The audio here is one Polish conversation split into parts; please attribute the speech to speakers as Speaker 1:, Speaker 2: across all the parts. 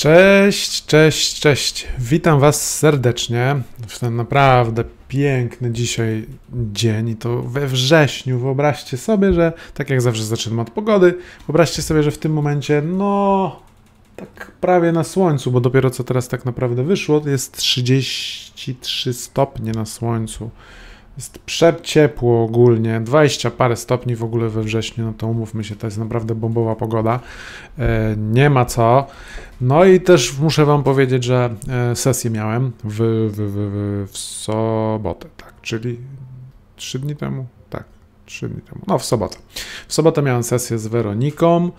Speaker 1: Cześć, cześć, cześć. Witam Was serdecznie w ten naprawdę piękny dzisiaj dzień i to we wrześniu. Wyobraźcie sobie, że tak jak zawsze zaczynam od pogody, wyobraźcie sobie, że w tym momencie, no, tak prawie na słońcu, bo dopiero co teraz tak naprawdę wyszło, jest 33 stopnie na słońcu. Jest przeciepło ogólnie, 20 parę stopni w ogóle we wrześniu, no to umówmy się, to jest naprawdę bombowa pogoda. E, nie ma co. No i też muszę Wam powiedzieć, że e, sesję miałem w, w, w, w sobotę, tak, czyli 3 dni temu, tak trzy dni temu, no w sobotę. W sobotę miałem sesję z Weroniką,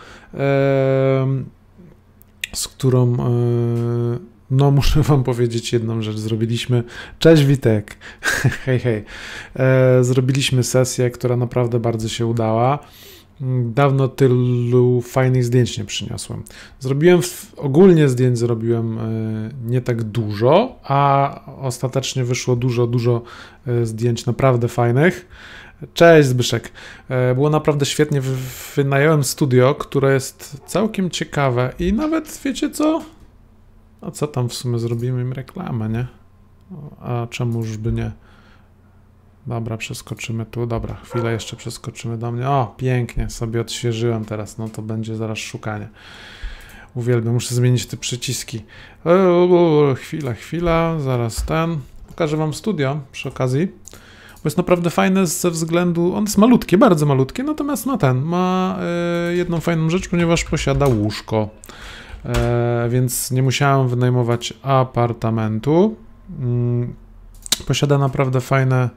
Speaker 1: z którą yy, no, muszę Wam powiedzieć jedną rzecz. Zrobiliśmy. Cześć Witek. hej, hej. E, zrobiliśmy sesję, która naprawdę bardzo się udała. Dawno tylu fajnych zdjęć nie przyniosłem. Zrobiłem w, ogólnie zdjęć zrobiłem e, nie tak dużo, a ostatecznie wyszło dużo, dużo e, zdjęć naprawdę fajnych. Cześć Zbyszek. E, było naprawdę świetnie. Wynająłem studio, które jest całkiem ciekawe i nawet wiecie co? A co tam w sumie zrobimy im reklamę, nie? A czemuż by nie? Dobra, przeskoczymy tu. Dobra, chwilę jeszcze przeskoczymy do mnie. O, pięknie, sobie odświeżyłem teraz. No to będzie zaraz szukanie. Uwielbiam, muszę zmienić te przyciski. Eee, chwila, chwila, zaraz ten. Pokażę wam studio przy okazji. Bo jest naprawdę fajne ze względu... On jest malutkie, bardzo malutkie, natomiast ma ten, ma yy, jedną fajną rzecz, ponieważ posiada łóżko. E, więc nie musiałem wynajmować apartamentu. Mm, posiada naprawdę fajne,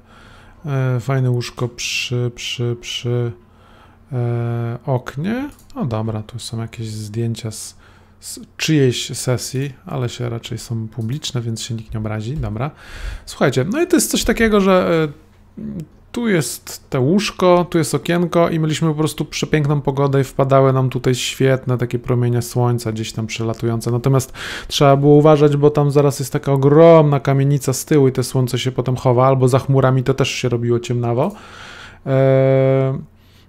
Speaker 1: e, fajne łóżko przy, przy, przy e, oknie. No dobra, tu są jakieś zdjęcia z, z czyjejś sesji, ale się raczej są publiczne, więc się nikt nie obrazi. Dobra. Słuchajcie, no i to jest coś takiego, że tu jest te łóżko, tu jest okienko i mieliśmy po prostu przepiękną pogodę i wpadały nam tutaj świetne takie promienie słońca gdzieś tam przelatujące. Natomiast trzeba było uważać, bo tam zaraz jest taka ogromna kamienica z tyłu i te słońce się potem chowa, albo za chmurami to też się robiło ciemnawo. E,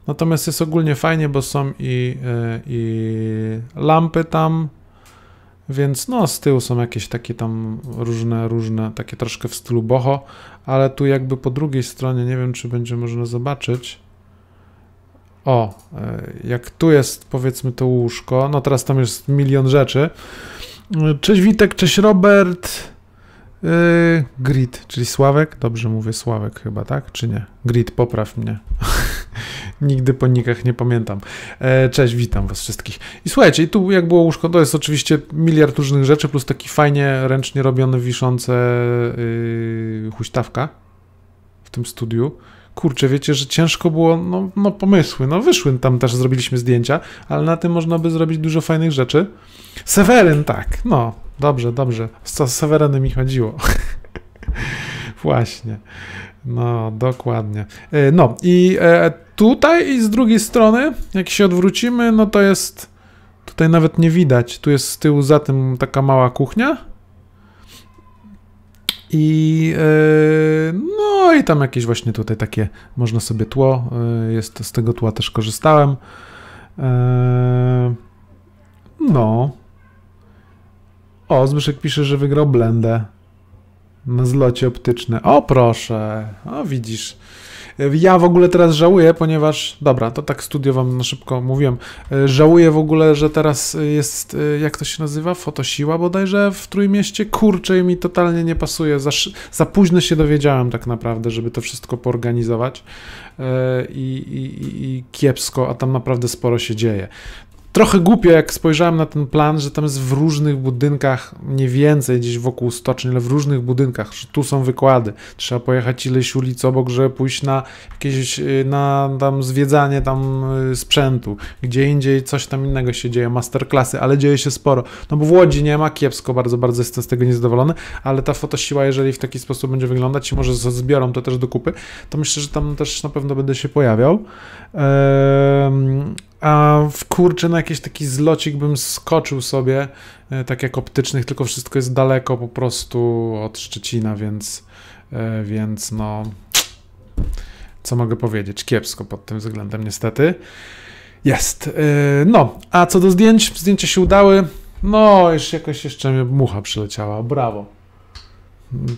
Speaker 1: natomiast jest ogólnie fajnie, bo są i, e, i lampy tam, więc no, z tyłu są jakieś takie tam różne, różne, takie troszkę w stylu boho, ale tu jakby po drugiej stronie, nie wiem czy będzie można zobaczyć. O, e, jak tu jest powiedzmy to łóżko, no teraz tam jest milion rzeczy. E, cześć Witek, cześć Robert. Yy, grid, czyli Sławek? Dobrze mówię, Sławek chyba, tak? Czy nie? Grid, popraw mnie. Nigdy po nikach nie pamiętam. E, cześć, witam was wszystkich. I słuchajcie, i tu jak było łóżko, to jest oczywiście miliard różnych rzeczy, plus taki fajnie ręcznie robiony wiszące yy, huśtawka w tym studiu kurczę, wiecie, że ciężko było, no, no pomysły, no wyszły tam też, zrobiliśmy zdjęcia, ale na tym można by zrobić dużo fajnych rzeczy. Seweryn, tak, no, dobrze, dobrze, z Sewerynem mi chodziło. Właśnie, no, dokładnie. E, no i e, tutaj i z drugiej strony, jak się odwrócimy, no to jest... Tutaj nawet nie widać. Tu jest z tyłu za tym taka mała kuchnia. I yy, no i tam jakieś właśnie tutaj takie można sobie tło. Yy, jest z tego tła też korzystałem. Yy, no. O, Zbyszek pisze, że wygrał blendę na zlocie optyczne. O, proszę. O, widzisz. Ja w ogóle teraz żałuję, ponieważ, dobra, to tak studio wam na szybko mówiłem, e, żałuję w ogóle, że teraz jest, e, jak to się nazywa, fotosiła bodajże w Trójmieście, kurczę mi totalnie nie pasuje, za, za późno się dowiedziałem tak naprawdę, żeby to wszystko poorganizować e, i, i, i kiepsko, a tam naprawdę sporo się dzieje trochę głupio, jak spojrzałem na ten plan, że tam jest w różnych budynkach, mniej więcej gdzieś wokół stoczni, ale w różnych budynkach, że tu są wykłady, trzeba pojechać ileś ulic obok, żeby pójść na jakieś, y, na tam zwiedzanie tam y, sprzętu, gdzie indziej coś tam innego się dzieje, masterclassy, ale dzieje się sporo, no bo w Łodzi nie ma, kiepsko, bardzo, bardzo jestem z tego niezadowolony, ale ta fotosiła, jeżeli w taki sposób będzie wyglądać i może zbiorą to też do kupy, to myślę, że tam też na pewno będę się pojawiał. Eee, a w kurczę na jakiś taki zlocik bym skoczył sobie, e, tak jak optycznych, tylko wszystko jest daleko po prostu od Szczecina, więc, e, więc no, co mogę powiedzieć, kiepsko pod tym względem niestety. Jest. E, no, a co do zdjęć, zdjęcia się udały. No, już jakoś jeszcze mnie mucha przyleciała, brawo.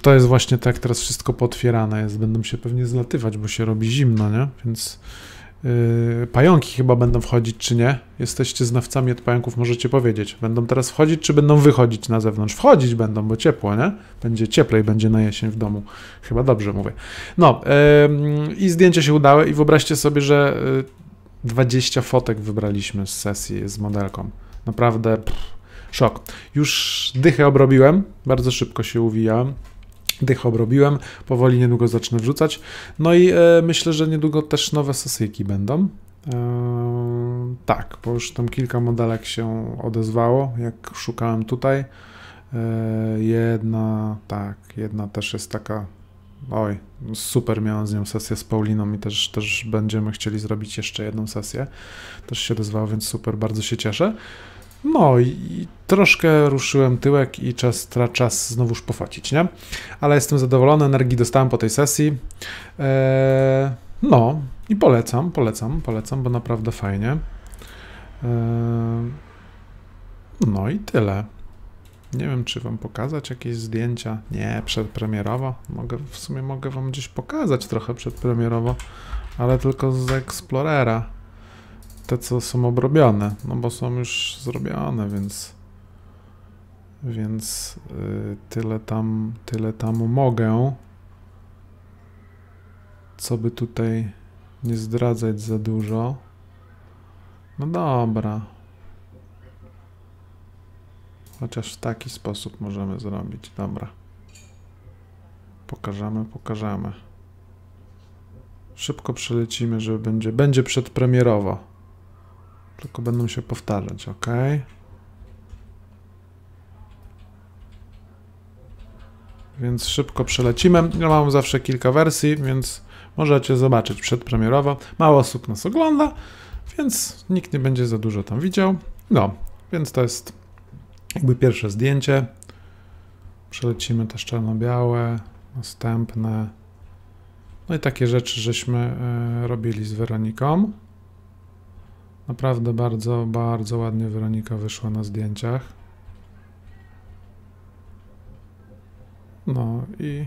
Speaker 1: To jest właśnie tak, teraz wszystko potwierane jest, będą się pewnie zlatywać, bo się robi zimno, nie? Więc... Yy, pająki chyba będą wchodzić, czy nie? Jesteście znawcami od pająków, możecie powiedzieć. Będą teraz wchodzić, czy będą wychodzić na zewnątrz? Wchodzić będą, bo ciepło, nie? Będzie cieplej, będzie na jesień w domu. Chyba dobrze mówię. No, yy, i zdjęcia się udały i wyobraźcie sobie, że yy, 20 fotek wybraliśmy z sesji z modelką. Naprawdę pff, szok. Już dychę obrobiłem, bardzo szybko się uwijałem dych obrobiłem, powoli niedługo zacznę wrzucać. No i e, myślę, że niedługo też nowe sesyjki będą. E, tak, bo już tam kilka modelek się odezwało, jak szukałem tutaj. E, jedna, tak, jedna też jest taka. Oj, super miałem z nią sesję z Pauliną i też, też będziemy chcieli zrobić jeszcze jedną sesję. Też się odezwało więc super, bardzo się cieszę. No i troszkę ruszyłem tyłek i czas, tra, czas znowuż pofacić, nie? Ale jestem zadowolony, energii dostałem po tej sesji. Eee, no i polecam, polecam, polecam, bo naprawdę fajnie. Eee, no i tyle. Nie wiem, czy wam pokazać jakieś zdjęcia. Nie, przedpremierowo. Mogę, w sumie mogę wam gdzieś pokazać trochę przedpremierowo, ale tylko z Explorera te, co są obrobiane, no bo są już zrobione, więc więc y, tyle tam, tyle tam mogę. Co by tutaj nie zdradzać za dużo. No dobra. Chociaż w taki sposób możemy zrobić. Dobra. Pokażemy, pokażemy. Szybko przelecimy, że będzie, będzie przedpremierowo. Tylko będą się powtarzać, ok? Więc szybko przelecimy. Ja mam zawsze kilka wersji, więc możecie zobaczyć przedpremierowo. Mało osób nas ogląda, więc nikt nie będzie za dużo tam widział. No, więc to jest jakby pierwsze zdjęcie. Przelecimy też czarno-białe, następne. No i takie rzeczy żeśmy e, robili z Weroniką. Naprawdę bardzo, bardzo ładnie Weronika wyszła na zdjęciach. No i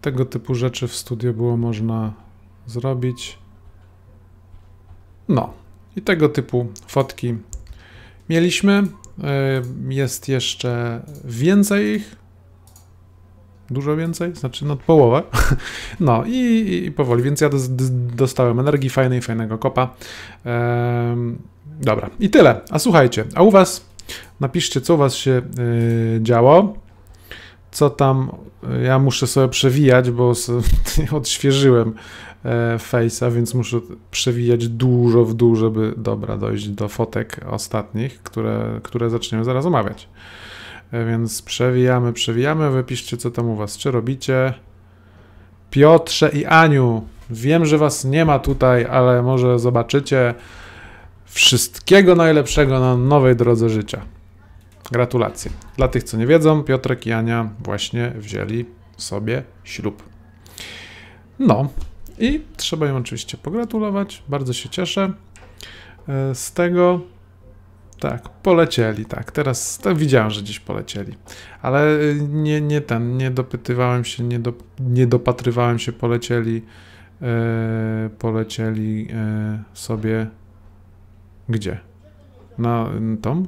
Speaker 1: tego typu rzeczy w studio było można zrobić. No i tego typu fotki mieliśmy. E, jest jeszcze więcej ich, dużo więcej, znaczy nad no, połowę. No i, i powoli, więc ja dostałem energii fajnej, fajnego kopa. Ehm, dobra, i tyle. A słuchajcie, a u was, napiszcie co u was się yy, działo, co tam, y, ja muszę sobie przewijać, bo odświeżyłem e, Face'a, więc muszę przewijać dużo w dół, żeby dobra dojść do fotek ostatnich, które, które zaczniemy zaraz omawiać. E, więc przewijamy, przewijamy. Wypiszcie, co tam u was, czy robicie. Piotrze i Aniu, wiem, że was nie ma tutaj, ale może zobaczycie. Wszystkiego najlepszego na nowej drodze życia. Gratulacje. Dla tych, co nie wiedzą, Piotrek i Ania właśnie wzięli sobie ślub. No i trzeba im oczywiście pogratulować. Bardzo się cieszę e, z tego. Tak, polecieli, tak. Teraz to widziałem, że gdzieś polecieli. Ale y, nie, nie ten, nie dopytywałem się, nie, do, nie dopatrywałem się, polecieli, yy, polecieli e, sobie gdzie? Na y, tą? Y,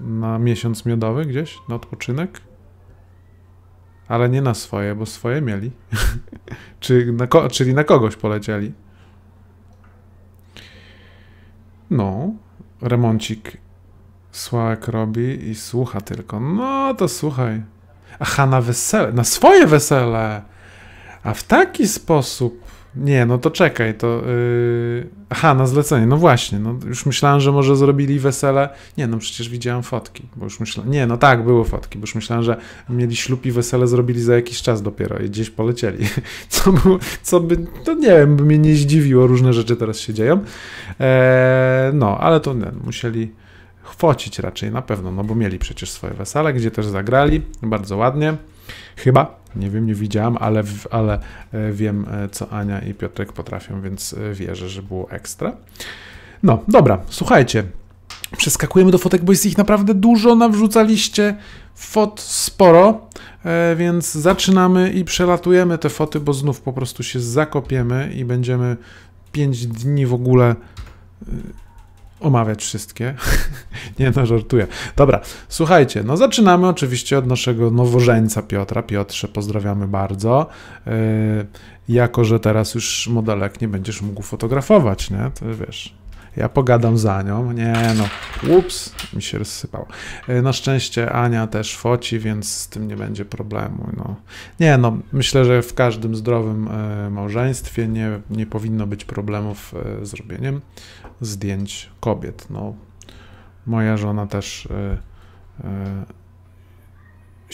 Speaker 1: na miesiąc miodowy gdzieś? Na odpoczynek? Ale nie na swoje, bo swoje mieli. Czy na czyli na kogoś polecieli. No remoncik Sławek robi i słucha tylko. No to słuchaj. Aha, na wesele, na swoje wesele. A w taki sposób. Nie, no to czekaj, to. Yy... Aha, na zlecenie, no właśnie. No już myślałem, że może zrobili wesele. Nie, no przecież widziałem fotki, bo już myślałem. Nie, no tak, były fotki, bo już myślałem, że mieli ślub i wesele zrobili za jakiś czas dopiero i gdzieś polecieli. Co, było, co by. To nie wiem, by mnie nie zdziwiło, różne rzeczy teraz się dzieją. Eee, no, ale to nie, no, musieli chwocić raczej na pewno, no bo mieli przecież swoje wesele, gdzie też zagrali bardzo ładnie. Chyba. Nie wiem, nie widziałam, ale, ale e, wiem, e, co Ania i Piotrek potrafią, więc e, wierzę, że było ekstra. No, dobra, słuchajcie. Przeskakujemy do fotek, bo jest ich naprawdę dużo. Nawrzucaliście fot sporo, więc zaczynamy i przelatujemy te foty, bo znów po prostu się zakopiemy i będziemy 5 dni w ogóle omawiać wszystkie. nie no, żartuję. Dobra, słuchajcie, no zaczynamy oczywiście od naszego nowożeńca Piotra. Piotrze, pozdrawiamy bardzo. Yy, jako, że teraz już modelek nie będziesz mógł fotografować, nie? To wiesz, ja pogadam za nią. Nie no, ups, mi się rozsypało. E, na szczęście Ania też foci, więc z tym nie będzie problemu. No. Nie no, myślę, że w każdym zdrowym e, małżeństwie nie, nie powinno być problemów z robieniem zdjęć kobiet. No, moja żona też y, y,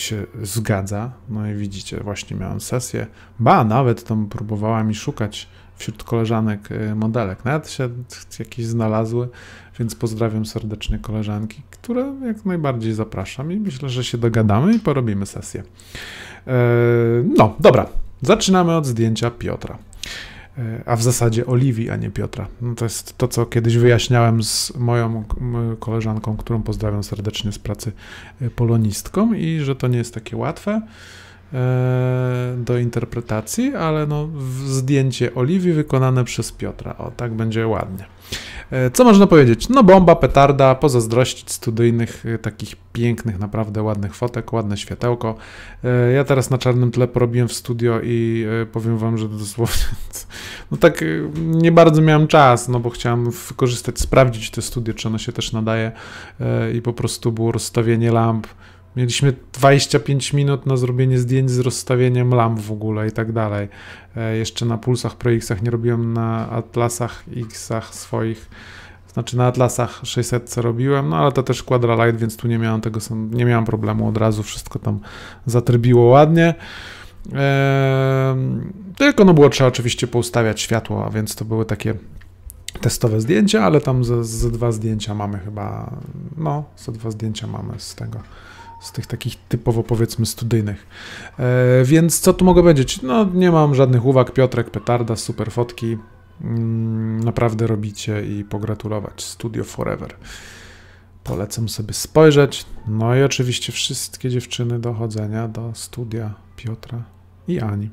Speaker 1: się zgadza. No i widzicie, właśnie miałem sesję. Ba, nawet tam próbowała mi szukać wśród koleżanek y, modelek. Nawet się jakieś znalazły, więc pozdrawiam serdecznie koleżanki, które jak najbardziej zapraszam i myślę, że się dogadamy i porobimy sesję. Y, no, dobra. Zaczynamy od zdjęcia Piotra a w zasadzie Oliwii, a nie Piotra. No to jest to, co kiedyś wyjaśniałem z moją koleżanką, którą pozdrawiam serdecznie z pracy y, polonistką i że to nie jest takie łatwe. E, do interpretacji, ale no, zdjęcie Oliwii wykonane przez Piotra. O, tak będzie ładnie. E, co można powiedzieć? No bomba, petarda, pozazdrościć studyjnych e, takich pięknych, naprawdę ładnych fotek, ładne światełko. Ja teraz na czarnym tle porobiłem w studio i powiem wam, że dosłownie no tak nie bardzo miałem czas, no bo chciałem wykorzystać, sprawdzić te studio, czy ono się też nadaje i po prostu było rozstawienie lamp, Mieliśmy 25 minut na zrobienie zdjęć z rozstawieniem lamp w ogóle i tak dalej. E, jeszcze na pulsach Pro nie robiłem, na Atlasach Xach swoich, znaczy na Atlasach 600 robiłem, no ale to też Quadra Light, więc tu nie miałem tego, nie miałem problemu od razu, wszystko tam zatrybiło ładnie. Eee, tylko no było trzeba oczywiście poustawiać światło, a więc to były takie testowe zdjęcia, ale tam ze dwa zdjęcia mamy chyba, no, ze dwa zdjęcia mamy z tego z tych takich typowo powiedzmy studyjnych. E, więc co tu mogę powiedzieć? No nie mam żadnych uwag, Piotrek, petarda, super fotki. Mm, naprawdę robicie i pogratulować. Studio Forever. Polecam sobie spojrzeć. No i oczywiście wszystkie dziewczyny do chodzenia do studia Piotra i Ani.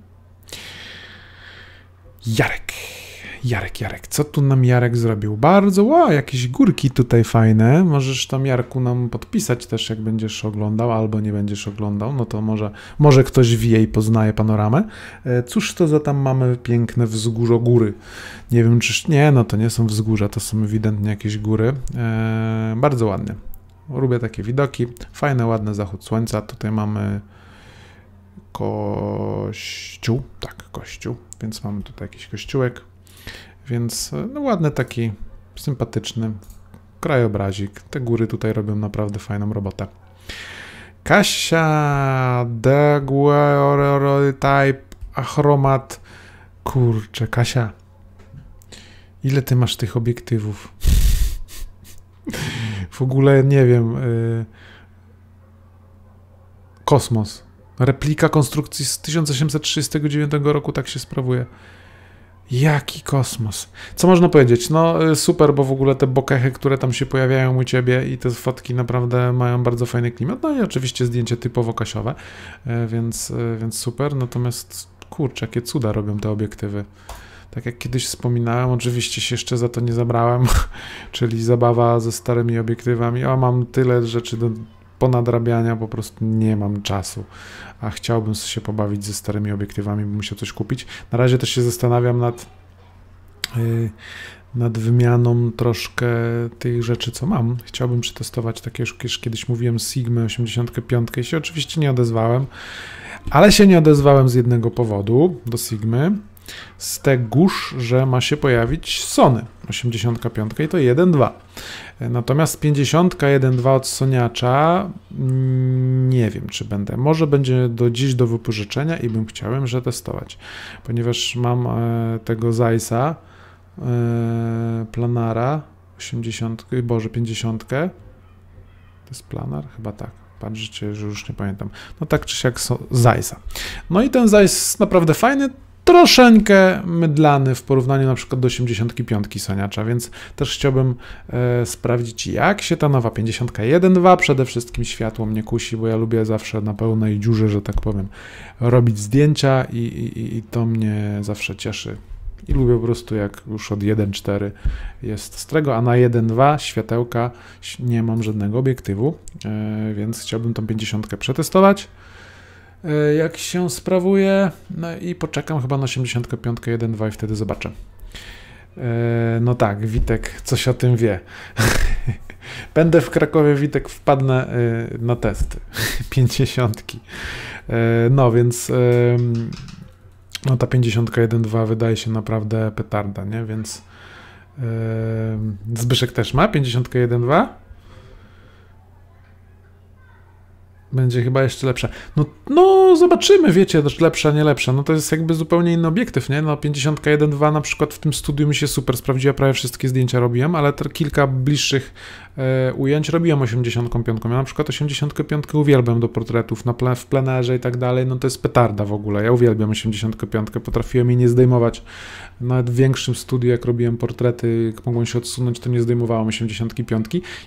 Speaker 1: Jarek. Jarek, Jarek, co tu nam Jarek zrobił? Bardzo, ła, jakieś górki tutaj fajne. Możesz tam Jarku nam podpisać też, jak będziesz oglądał, albo nie będziesz oglądał, no to może, może ktoś wie i poznaje panoramę. E, cóż to za tam mamy piękne wzgórzo góry? Nie wiem, czyż nie, no to nie są wzgórza, to są ewidentnie jakieś góry. E, bardzo ładnie. Lubię takie widoki. fajne, ładne zachód słońca. Tutaj mamy kościół, tak, kościół, więc mamy tutaj jakiś kościółek. Więc e, no, ładny taki, sympatyczny krajobrazik. Te góry tutaj robią naprawdę fajną robotę. Kasia Daguerre Type Achromat. Kurczę, Kasia. Ile ty masz tych obiektywów? w ogóle nie wiem. E, kosmos. Replika konstrukcji z 1839 roku tak się sprawuje. Jaki kosmos. Co można powiedzieć? No y, super, bo w ogóle te bokechy, które tam się pojawiają u ciebie i te fotki naprawdę mają bardzo fajny klimat. No i oczywiście zdjęcie typowo kasiowe, y, więc, y, więc super. Natomiast kurczę, jakie cuda robią te obiektywy. Tak jak kiedyś wspominałem, oczywiście się jeszcze za to nie zabrałem, czyli zabawa ze starymi obiektywami. O, mam tyle rzeczy do ponadrabiania po prostu nie mam czasu, a chciałbym się pobawić ze starymi obiektywami, bym musiał coś kupić. Na razie też się zastanawiam nad, y, nad wymianą troszkę tych rzeczy, co mam. Chciałbym przetestować takie już, już kiedyś mówiłem Sigma 85 i się oczywiście nie odezwałem, ale się nie odezwałem z jednego powodu do Sigmy z tegoż, że ma się pojawić Sony 85 i to 1.2. Natomiast 51.2 od Soniacza mm, nie wiem, czy będę. Może będzie do dziś do wypożyczenia i bym chciałem, że testować, ponieważ mam e, tego Zajsa e, planara 80, boże 50. To jest planar? Chyba tak. Patrzycie, że już nie pamiętam. No tak czy siak so, Zajsa. No i ten Zajs naprawdę fajny, troszeczkę mydlany w porównaniu na przykład do 85 Soniacza, więc też chciałbym e, sprawdzić jak się ta nowa 51.2, przede wszystkim światło mnie kusi, bo ja lubię zawsze na pełnej dziurze, że tak powiem, robić zdjęcia i, i, i to mnie zawsze cieszy. I lubię po prostu jak już od 1.4 jest strego, a na 1.2 światełka nie mam żadnego obiektywu, e, więc chciałbym tą 50 przetestować. E, jak się sprawuje. No i poczekam chyba na 85.1.2 i wtedy zobaczę. E, no tak, Witek coś o tym wie. Będę w Krakowie, Witek, wpadnę e, na testy. Pięćdziesiątki. No więc no ta 51.2 wydaje się naprawdę petarda, nie? Więc Zbyszek też ma 51.2? będzie chyba jeszcze lepsza. No, no zobaczymy, wiecie, też lepsza, nie lepsza. No to jest jakby zupełnie inny obiektyw, nie? No 51.2 na przykład w tym studiu mi się super sprawdziła, prawie wszystkie zdjęcia robiłem, ale kilka bliższych E, ujęć robiłem 85. Ja na przykład 85 uwielbiam do portretów na ple, w plenerze i tak dalej. No to jest petarda w ogóle. Ja uwielbiam 85. Potrafiłem jej nie zdejmować. Nawet w większym studiu, jak robiłem portrety, jak mogłem się odsunąć, to nie zdejmowałem 85.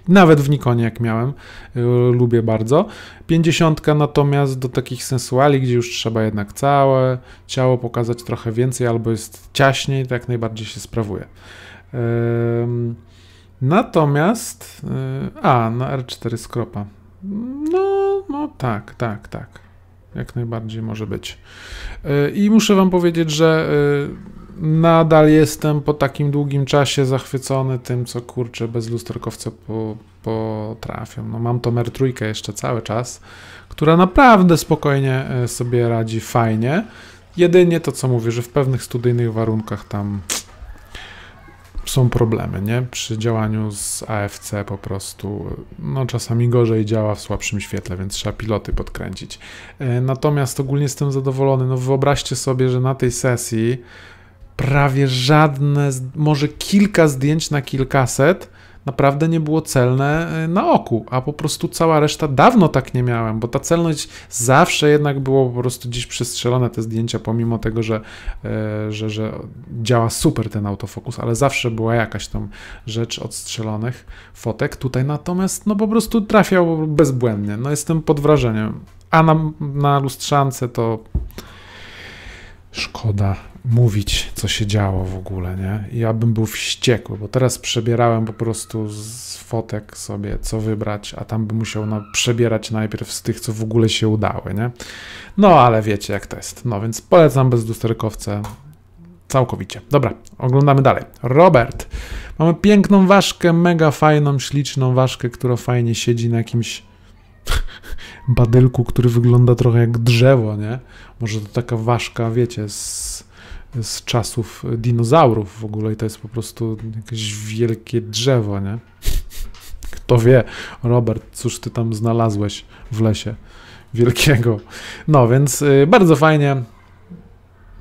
Speaker 1: Nawet w Nikonie, jak miałem, e, lubię bardzo. 50 natomiast do takich sensuali, gdzie już trzeba jednak całe ciało pokazać trochę więcej, albo jest ciaśniej, tak najbardziej się sprawuje. Um, Natomiast, y, a, na R4 skropa. No, no tak, tak, tak. Jak najbardziej może być. Y, I muszę wam powiedzieć, że y, nadal jestem po takim długim czasie zachwycony tym, co kurczę bez lusterkowca po, potrafią. No, mam tą R3 jeszcze cały czas, która naprawdę spokojnie sobie radzi fajnie. Jedynie to, co mówię, że w pewnych studyjnych warunkach tam są problemy, nie? Przy działaniu z AFC po prostu, no czasami gorzej działa w słabszym świetle, więc trzeba piloty podkręcić. E, natomiast ogólnie jestem zadowolony. No wyobraźcie sobie, że na tej sesji prawie żadne, może kilka zdjęć na kilkaset naprawdę nie było celne y, na oku, a po prostu cała reszta dawno tak nie miałem, bo ta celność zawsze jednak było po prostu gdzieś przestrzelone te zdjęcia, pomimo tego, że, e, że, że działa super ten autofokus, ale zawsze była jakaś tam rzecz odstrzelonych fotek. Tutaj natomiast no po prostu trafiał bezbłędnie. No jestem pod wrażeniem. A na, na lustrzance to szkoda mówić, co się działo w ogóle, nie? Ja bym był wściekły, bo teraz przebierałem po prostu z fotek sobie, co wybrać, a tam bym musiał na, przebierać najpierw z tych, co w ogóle się udały, nie? No, ale wiecie, jak to jest. No, więc polecam bez całkowicie. Dobra, oglądamy dalej. Robert. Mamy piękną ważkę, mega fajną, śliczną ważkę, która fajnie siedzi na jakimś badylku, który wygląda trochę jak drzewo, nie? Może to taka ważka, wiecie, z, z czasów dinozaurów w ogóle i to jest po prostu jakieś wielkie drzewo, nie? Kto wie, Robert, cóż ty tam znalazłeś w lesie wielkiego. No więc y, bardzo fajnie,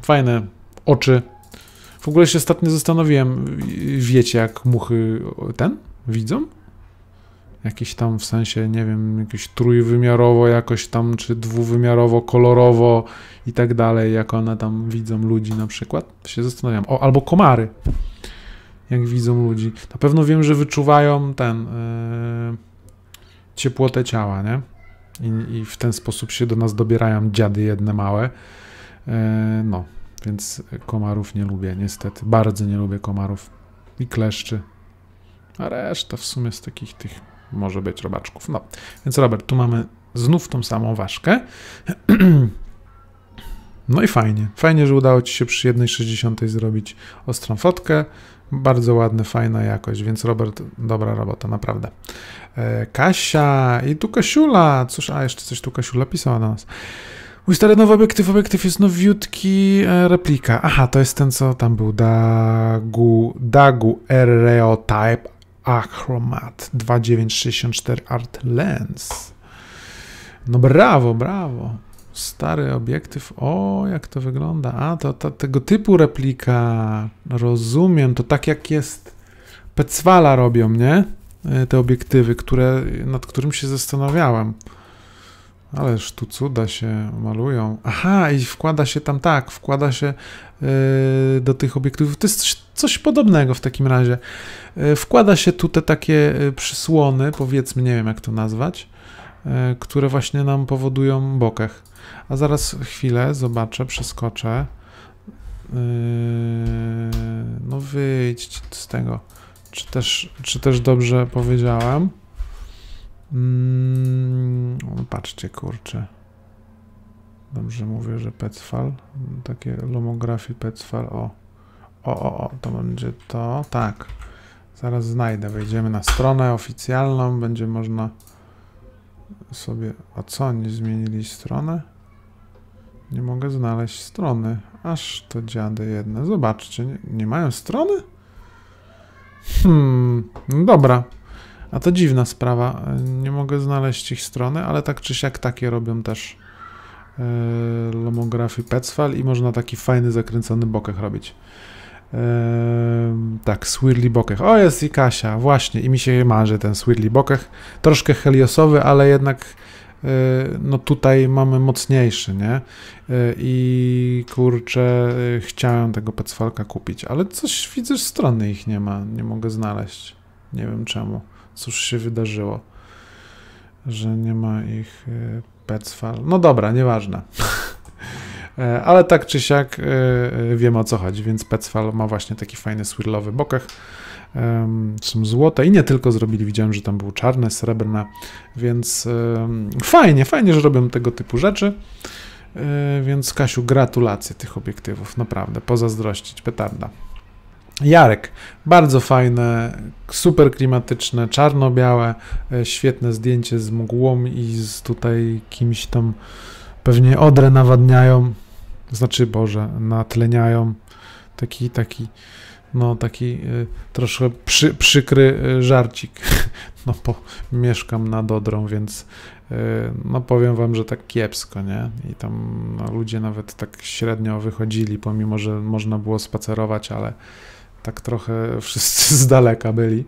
Speaker 1: fajne oczy. W ogóle się ostatnio zastanowiłem, y, wiecie jak muchy ten widzą? jakiś tam w sensie, nie wiem, jakiś trójwymiarowo jakoś tam, czy dwuwymiarowo, kolorowo i tak dalej, jak one tam widzą ludzi na przykład, się zastanawiam. O, albo komary, jak widzą ludzi. Na pewno wiem, że wyczuwają ten yy, ciała, nie? I, I, w ten sposób się do nas dobierają dziady jedne małe. Yy, no, więc komarów nie lubię, niestety. Bardzo nie lubię komarów. I kleszczy. A reszta w sumie z takich tych może być robaczków. No, więc Robert, tu mamy znów tą samą ważkę. No i fajnie. Fajnie, że udało Ci się przy 1,60 zrobić ostrą fotkę. Bardzo ładne, fajna jakość, więc Robert, dobra robota, naprawdę. E, Kasia i tu Kasiula. Cóż, a jeszcze coś tu Kasiula pisała do nas. Mój stary nowy obiektyw, obiektyw jest nowiutki e, replika. Aha, to jest ten, co tam był, Dagu, Dagu Aerotype Achromat 2964 Art Lens. No brawo, brawo. Stary obiektyw. O, jak to wygląda. A, to, to tego typu replika. Rozumiem. To tak jak jest Pecwala robią, nie? E, te obiektywy, które, nad którym się zastanawiałem. Ależ tu cuda się malują. Aha, i wkłada się tam tak, wkłada się yy, do tych obiektywów. To jest coś, coś podobnego w takim razie. Yy, wkłada się tu te takie yy, przysłony, powiedzmy, nie wiem jak to nazwać, yy, które właśnie nam powodują bokach. A zaraz chwilę, zobaczę, przeskoczę. Yy, no wyjdź z tego. Czy też, czy też dobrze powiedziałem? Mm, patrzcie, kurczę. Dobrze mówię, że Pecfal. Takie lomografii Pecfal. O. o, o, o, to będzie to. Tak. Zaraz znajdę. Wejdziemy na stronę oficjalną. Będzie można sobie... A co, nie zmienili stronę? Nie mogę znaleźć strony. Aż to dziady jedne. Zobaczcie, nie, nie mają strony? Hmm, no dobra. A to dziwna sprawa. E, nie mogę znaleźć ich strony, ale tak czy siak takie robią też yy, e, lomografii Petzval i można taki fajny zakręcony bokach robić. Yy, tak, Swirly Bokeh. O, jest i Kasia, właśnie. I mi się marzy ten Swirly Bokeh. Troszkę heliosowy, ale jednak no tutaj mamy mocniejszy, nie? I kurczę, chciałem tego Petsfalka kupić, ale coś widzę, strony ich nie ma, nie mogę znaleźć. Nie wiem czemu cóż się wydarzyło, że nie ma ich e, Petsfal. No dobra, nieważne. E, ale tak czy siak e, wiemy o co chodzi, więc Petsfal ma właśnie taki fajny swirlowy bokach. Są złote i nie tylko zrobili, widziałem, że tam były czarne, srebrne, więc fajnie, fajnie, że robią tego typu rzeczy. Więc Kasiu, gratulacje tych obiektywów, naprawdę, pozazdrościć, petarda. Jarek, bardzo fajne, super klimatyczne, czarno-białe, e, świetne zdjęcie z mgłą i z tutaj kimś tam pewnie odrę nawadniają, znaczy Boże, natleniają. Taki, taki, no taki y, troszkę przy, przykry e, żarcik. No bo mieszkam nad Odrą, więc no powiem wam, że tak kiepsko, nie? I tam no, ludzie nawet tak średnio wychodzili, pomimo, że można było spacerować, ale tak trochę wszyscy z daleka byli.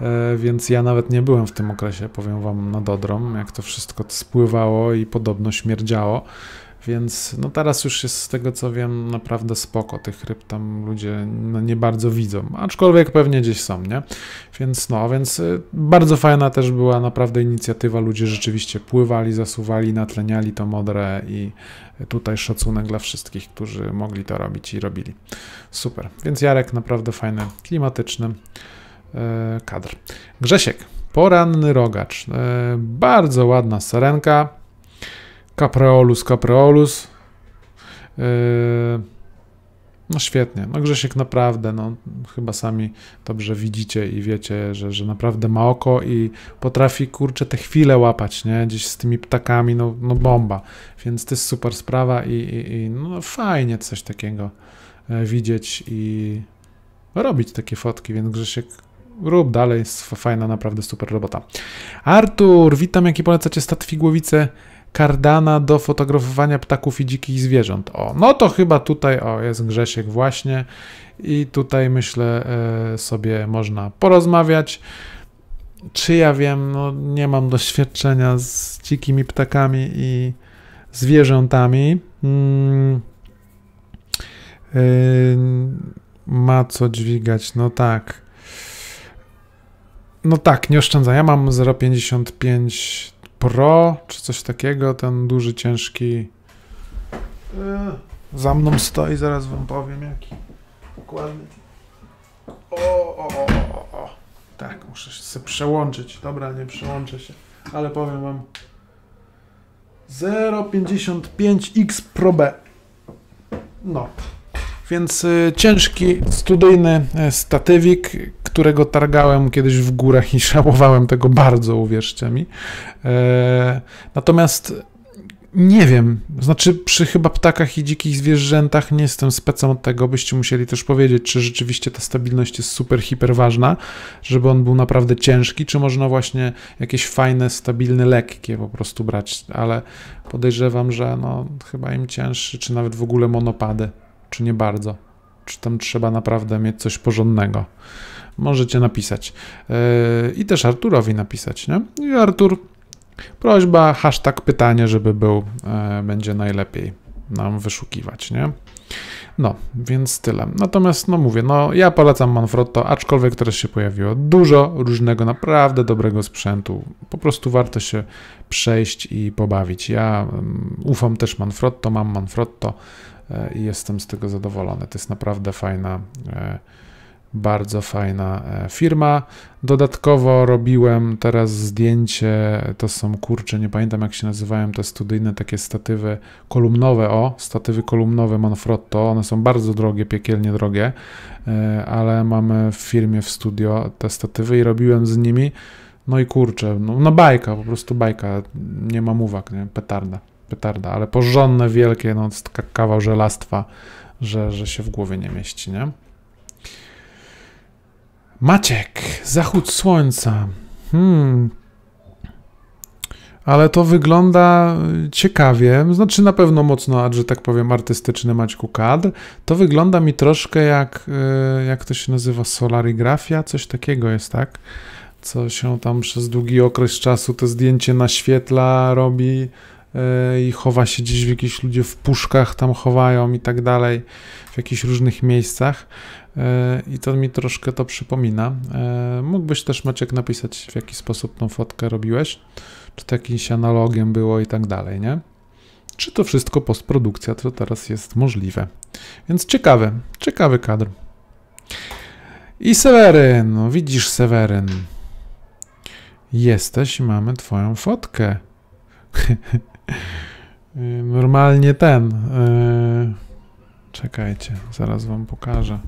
Speaker 1: E, więc ja nawet nie byłem w tym okresie, powiem wam, na Odrą, jak to wszystko spływało i podobno śmierdziało. Więc no teraz już jest z tego co wiem naprawdę spoko. Tych ryb tam ludzie no, nie bardzo widzą, aczkolwiek pewnie gdzieś są, nie? Więc no, więc y, bardzo fajna też była naprawdę inicjatywa. Ludzie rzeczywiście pływali, zasuwali, natleniali to modre i tutaj szacunek dla wszystkich, którzy mogli to robić i robili. Super. Więc Jarek naprawdę fajny, klimatyczny e, kadr. Grzesiek, poranny rogacz. E, bardzo ładna serenka. Capreolus, Capreolus. E, no świetnie. No Grzesiek naprawdę, no chyba sami dobrze widzicie i wiecie, że, że naprawdę ma oko i potrafi, kurczę, te chwile łapać, nie? Gdzieś z tymi ptakami, no, no bomba. Więc to jest super sprawa i, i, i no, no fajnie coś takiego e, widzieć i robić takie fotki, więc Grzesiek rób dalej, jest fajna, naprawdę super robota. Artur, witam, jaki polecacie stat Figłowice? kardana do fotografowania ptaków i dzikich zwierząt. O, no to chyba tutaj, o, jest Grzesiek właśnie i tutaj myślę y, sobie można porozmawiać. Czy ja wiem, no nie mam doświadczenia z dzikimi ptakami i zwierzętami. Yy, ma co dźwigać, no tak. No tak, nie oszczędza. Ja mam 0,55 Pro, czy coś takiego, ten duży, ciężki. E, za mną stoi, zaraz wam powiem jaki. Dokładny. O, o, o, o, o. Tak, muszę się przełączyć. Dobra, nie przełączę się, ale powiem wam. 055X Pro B. No. Więc y, ciężki, studyjny e, statywik, którego targałem kiedyś w górach i szałowałem tego bardzo, uwierzcie mi. E, natomiast nie wiem, znaczy przy chyba ptakach i dzikich zwierzętach nie jestem specem od tego, byście musieli też powiedzieć, czy rzeczywiście ta stabilność jest super, hiper ważna, żeby on był naprawdę ciężki, czy można właśnie jakieś fajne, stabilne, lekkie po prostu brać, ale podejrzewam, że no chyba im cięższy, czy nawet w ogóle monopady czy nie bardzo? Czy tam trzeba naprawdę mieć coś porządnego? Możecie napisać. Yy, I też Arturowi napisać, nie? I Artur, prośba, hashtag pytanie, żeby był, yy, będzie najlepiej nam wyszukiwać, nie? No, więc tyle. Natomiast, no mówię, no ja polecam Manfrotto, aczkolwiek teraz się pojawiło dużo różnego, naprawdę dobrego sprzętu. Po prostu warto się przejść i pobawić. Ja um, ufam też Manfrotto, mam Manfrotto, i jestem z tego zadowolony. To jest naprawdę fajna, e, bardzo fajna e, firma. Dodatkowo robiłem teraz zdjęcie, to są kurcze, nie pamiętam jak się nazywałem, te studyjne takie statywy kolumnowe, o, statywy kolumnowe Manfrotto, one są bardzo drogie, piekielnie drogie, e, ale mamy w firmie, w studio te statywy i robiłem z nimi, no i kurczę, no, no bajka, po prostu bajka, nie mam uwag, nie, petarda petarda, ale porządne, wielkie, no kawał żelastwa, że, że się w głowie nie mieści, nie? Maciek, zachód słońca. Hmm. Ale to wygląda ciekawie, znaczy na pewno mocno, że tak powiem, artystyczny Maćku kadr. To wygląda mi troszkę jak, e, jak to się nazywa, solarigrafia, coś takiego jest, tak? Co się tam przez długi okres czasu to zdjęcie naświetla, robi, E, i chowa się gdzieś w jakichś ludzie w puszkach tam chowają i tak dalej, w jakichś różnych miejscach. E, I to mi troszkę to przypomina. E, mógłbyś też Maciek napisać, w jaki sposób tą fotkę robiłeś, czy to jakimś analogiem było i tak dalej, nie? Czy to wszystko postprodukcja, co teraz jest możliwe. Więc ciekawy, ciekawy kadr. I Seweryn, no widzisz Seweryn. Jesteś i mamy twoją fotkę. Normalnie ten. Y, czekajcie, zaraz wam pokażę.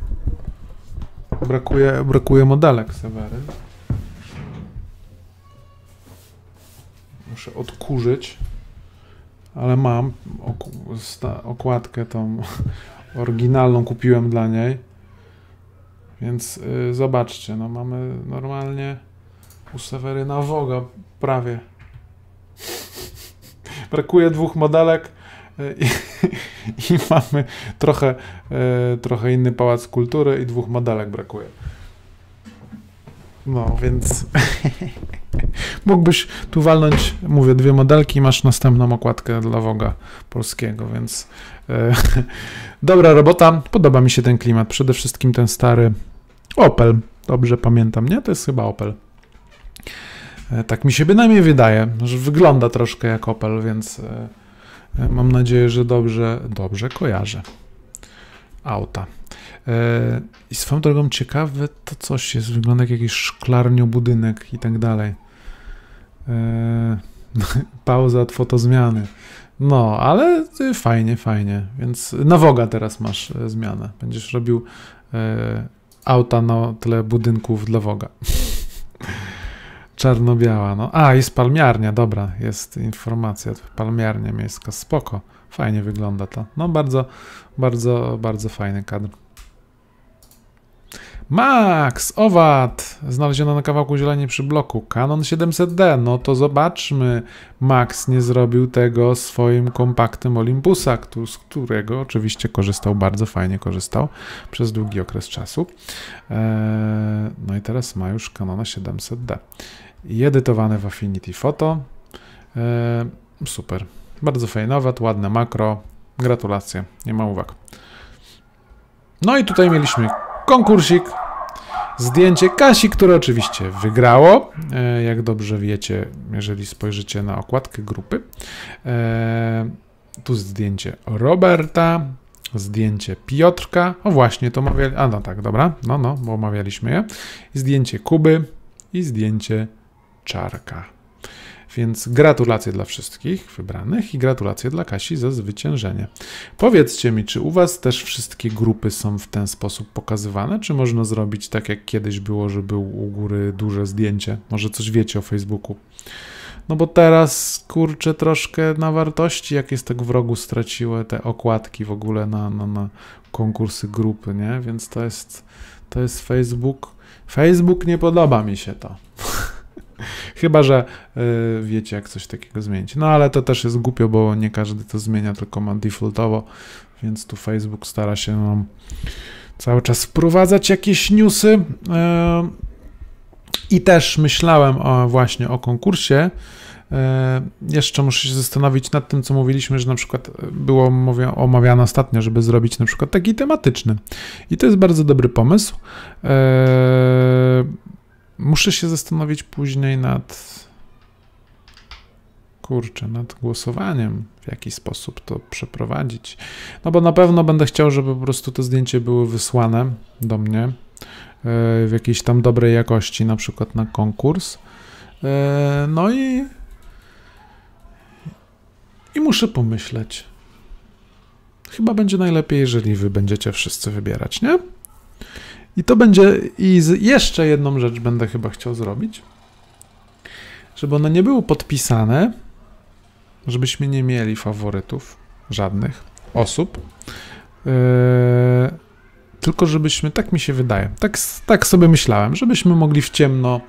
Speaker 1: Brakuje, brakuje modelek Sewery. Muszę odkurzyć. Ale mam okładkę tą oryginalną kupiłem dla niej. Więc y, zobaczcie, no mamy normalnie u na Woga prawie. Brakuje dwóch modelek e, i, i mamy trochę, e, trochę inny pałac kultury i dwóch modelek brakuje. No, więc mógłbyś tu walnąć, mówię, dwie modelki, i masz następną okładkę dla Woga polskiego, więc e, dobra robota. Podoba mi się ten klimat, przede wszystkim ten stary Opel. Dobrze pamiętam, nie? To jest chyba Opel. E, tak mi się bynajmniej wydaje, że wygląda troszkę jak Opel, więc e, e, mam nadzieję, że dobrze, dobrze kojarzę auta. I swoją drogą ciekawe to coś jest, wygląda jak jakiś szklarnio budynek i tak dalej. Pauza od fotozmiany. No, ale fajnie, fajnie. Więc na woga teraz masz zmianę. Będziesz robił auta na tle budynków dla woga. Czarno-biała, no. A, jest palmiarnia, dobra, jest informacja. Palmiarnia miejska, spoko. Fajnie wygląda to. No, bardzo, bardzo, bardzo fajny kadr. Max, owad, znaleziono na kawałku zieleni przy bloku. Canon 700D, no to zobaczmy. Max nie zrobił tego swoim kompaktem Olympusa, z którego oczywiście korzystał, bardzo fajnie korzystał przez długi okres czasu. Eee, no i teraz ma już Canona 700D i edytowane w Affinity Photo. E, super. Bardzo fajnowat, ładne makro. Gratulacje, nie ma uwag. No i tutaj mieliśmy konkursik. Zdjęcie Kasi, które oczywiście wygrało. E, jak dobrze wiecie, jeżeli spojrzycie na okładkę grupy. E, tu zdjęcie Roberta, zdjęcie Piotrka. O właśnie, to omawialiśmy. A no tak, dobra, no, no, bo omawialiśmy je. Zdjęcie Kuby i zdjęcie Czarka. Więc gratulacje dla wszystkich wybranych i gratulacje dla Kasi za zwyciężenie. Powiedzcie mi, czy u Was też wszystkie grupy są w ten sposób pokazywane? Czy można zrobić tak, jak kiedyś było, że był u góry duże zdjęcie? Może coś wiecie o Facebooku? No bo teraz kurczę troszkę na wartości, jakie z tego tak wrogu straciły te okładki w ogóle na, na, na konkursy grupy, nie? Więc to jest, to jest Facebook. Facebook nie podoba mi się to. Chyba, że yy, wiecie, jak coś takiego zmienić. No ale to też jest głupio, bo nie każdy to zmienia, tylko ma defaultowo, więc tu Facebook stara się nam cały czas wprowadzać jakieś newsy. Yy, I też myślałem o, właśnie o konkursie. Y, jeszcze muszę się zastanowić nad tym, co mówiliśmy, że na przykład było omawiane ostatnio, żeby zrobić na przykład taki tematyczny. I to jest bardzo dobry pomysł. Eee Muszę się zastanowić później nad. Kurczę, nad głosowaniem, w jaki sposób to przeprowadzić. No bo na pewno będę chciał, żeby po prostu te zdjęcie były wysłane do mnie e, w jakiejś tam dobrej jakości, na przykład na konkurs. E, no i. I muszę pomyśleć. Chyba będzie najlepiej, jeżeli wy będziecie wszyscy wybierać, nie? I to będzie, i jeszcze jedną rzecz będę chyba chciał zrobić, żeby one nie były podpisane, żebyśmy nie mieli faworytów żadnych osób, yy, tylko żebyśmy, tak mi się wydaje, tak, tak sobie myślałem, żebyśmy mogli w ciemno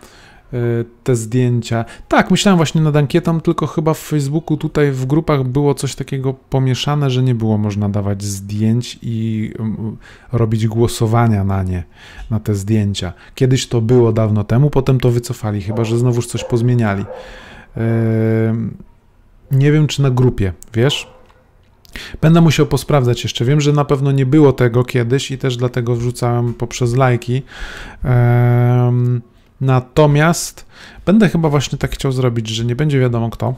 Speaker 1: Y, te zdjęcia. Tak, myślałem właśnie nad ankietą, tylko chyba w Facebooku tutaj w grupach było coś takiego pomieszane, że nie było można dawać zdjęć i mm, robić głosowania na nie, na te zdjęcia. Kiedyś to było dawno temu, potem to wycofali, chyba że znowuż coś pozmieniali. Nie wiem, czy na grupie, wiesz? Będę musiał posprawdzać jeszcze. Wiem, że na pewno nie było tego kiedyś i też dlatego wrzucałem poprzez lajki. Um, Natomiast będę chyba właśnie tak chciał zrobić, że nie będzie wiadomo kto.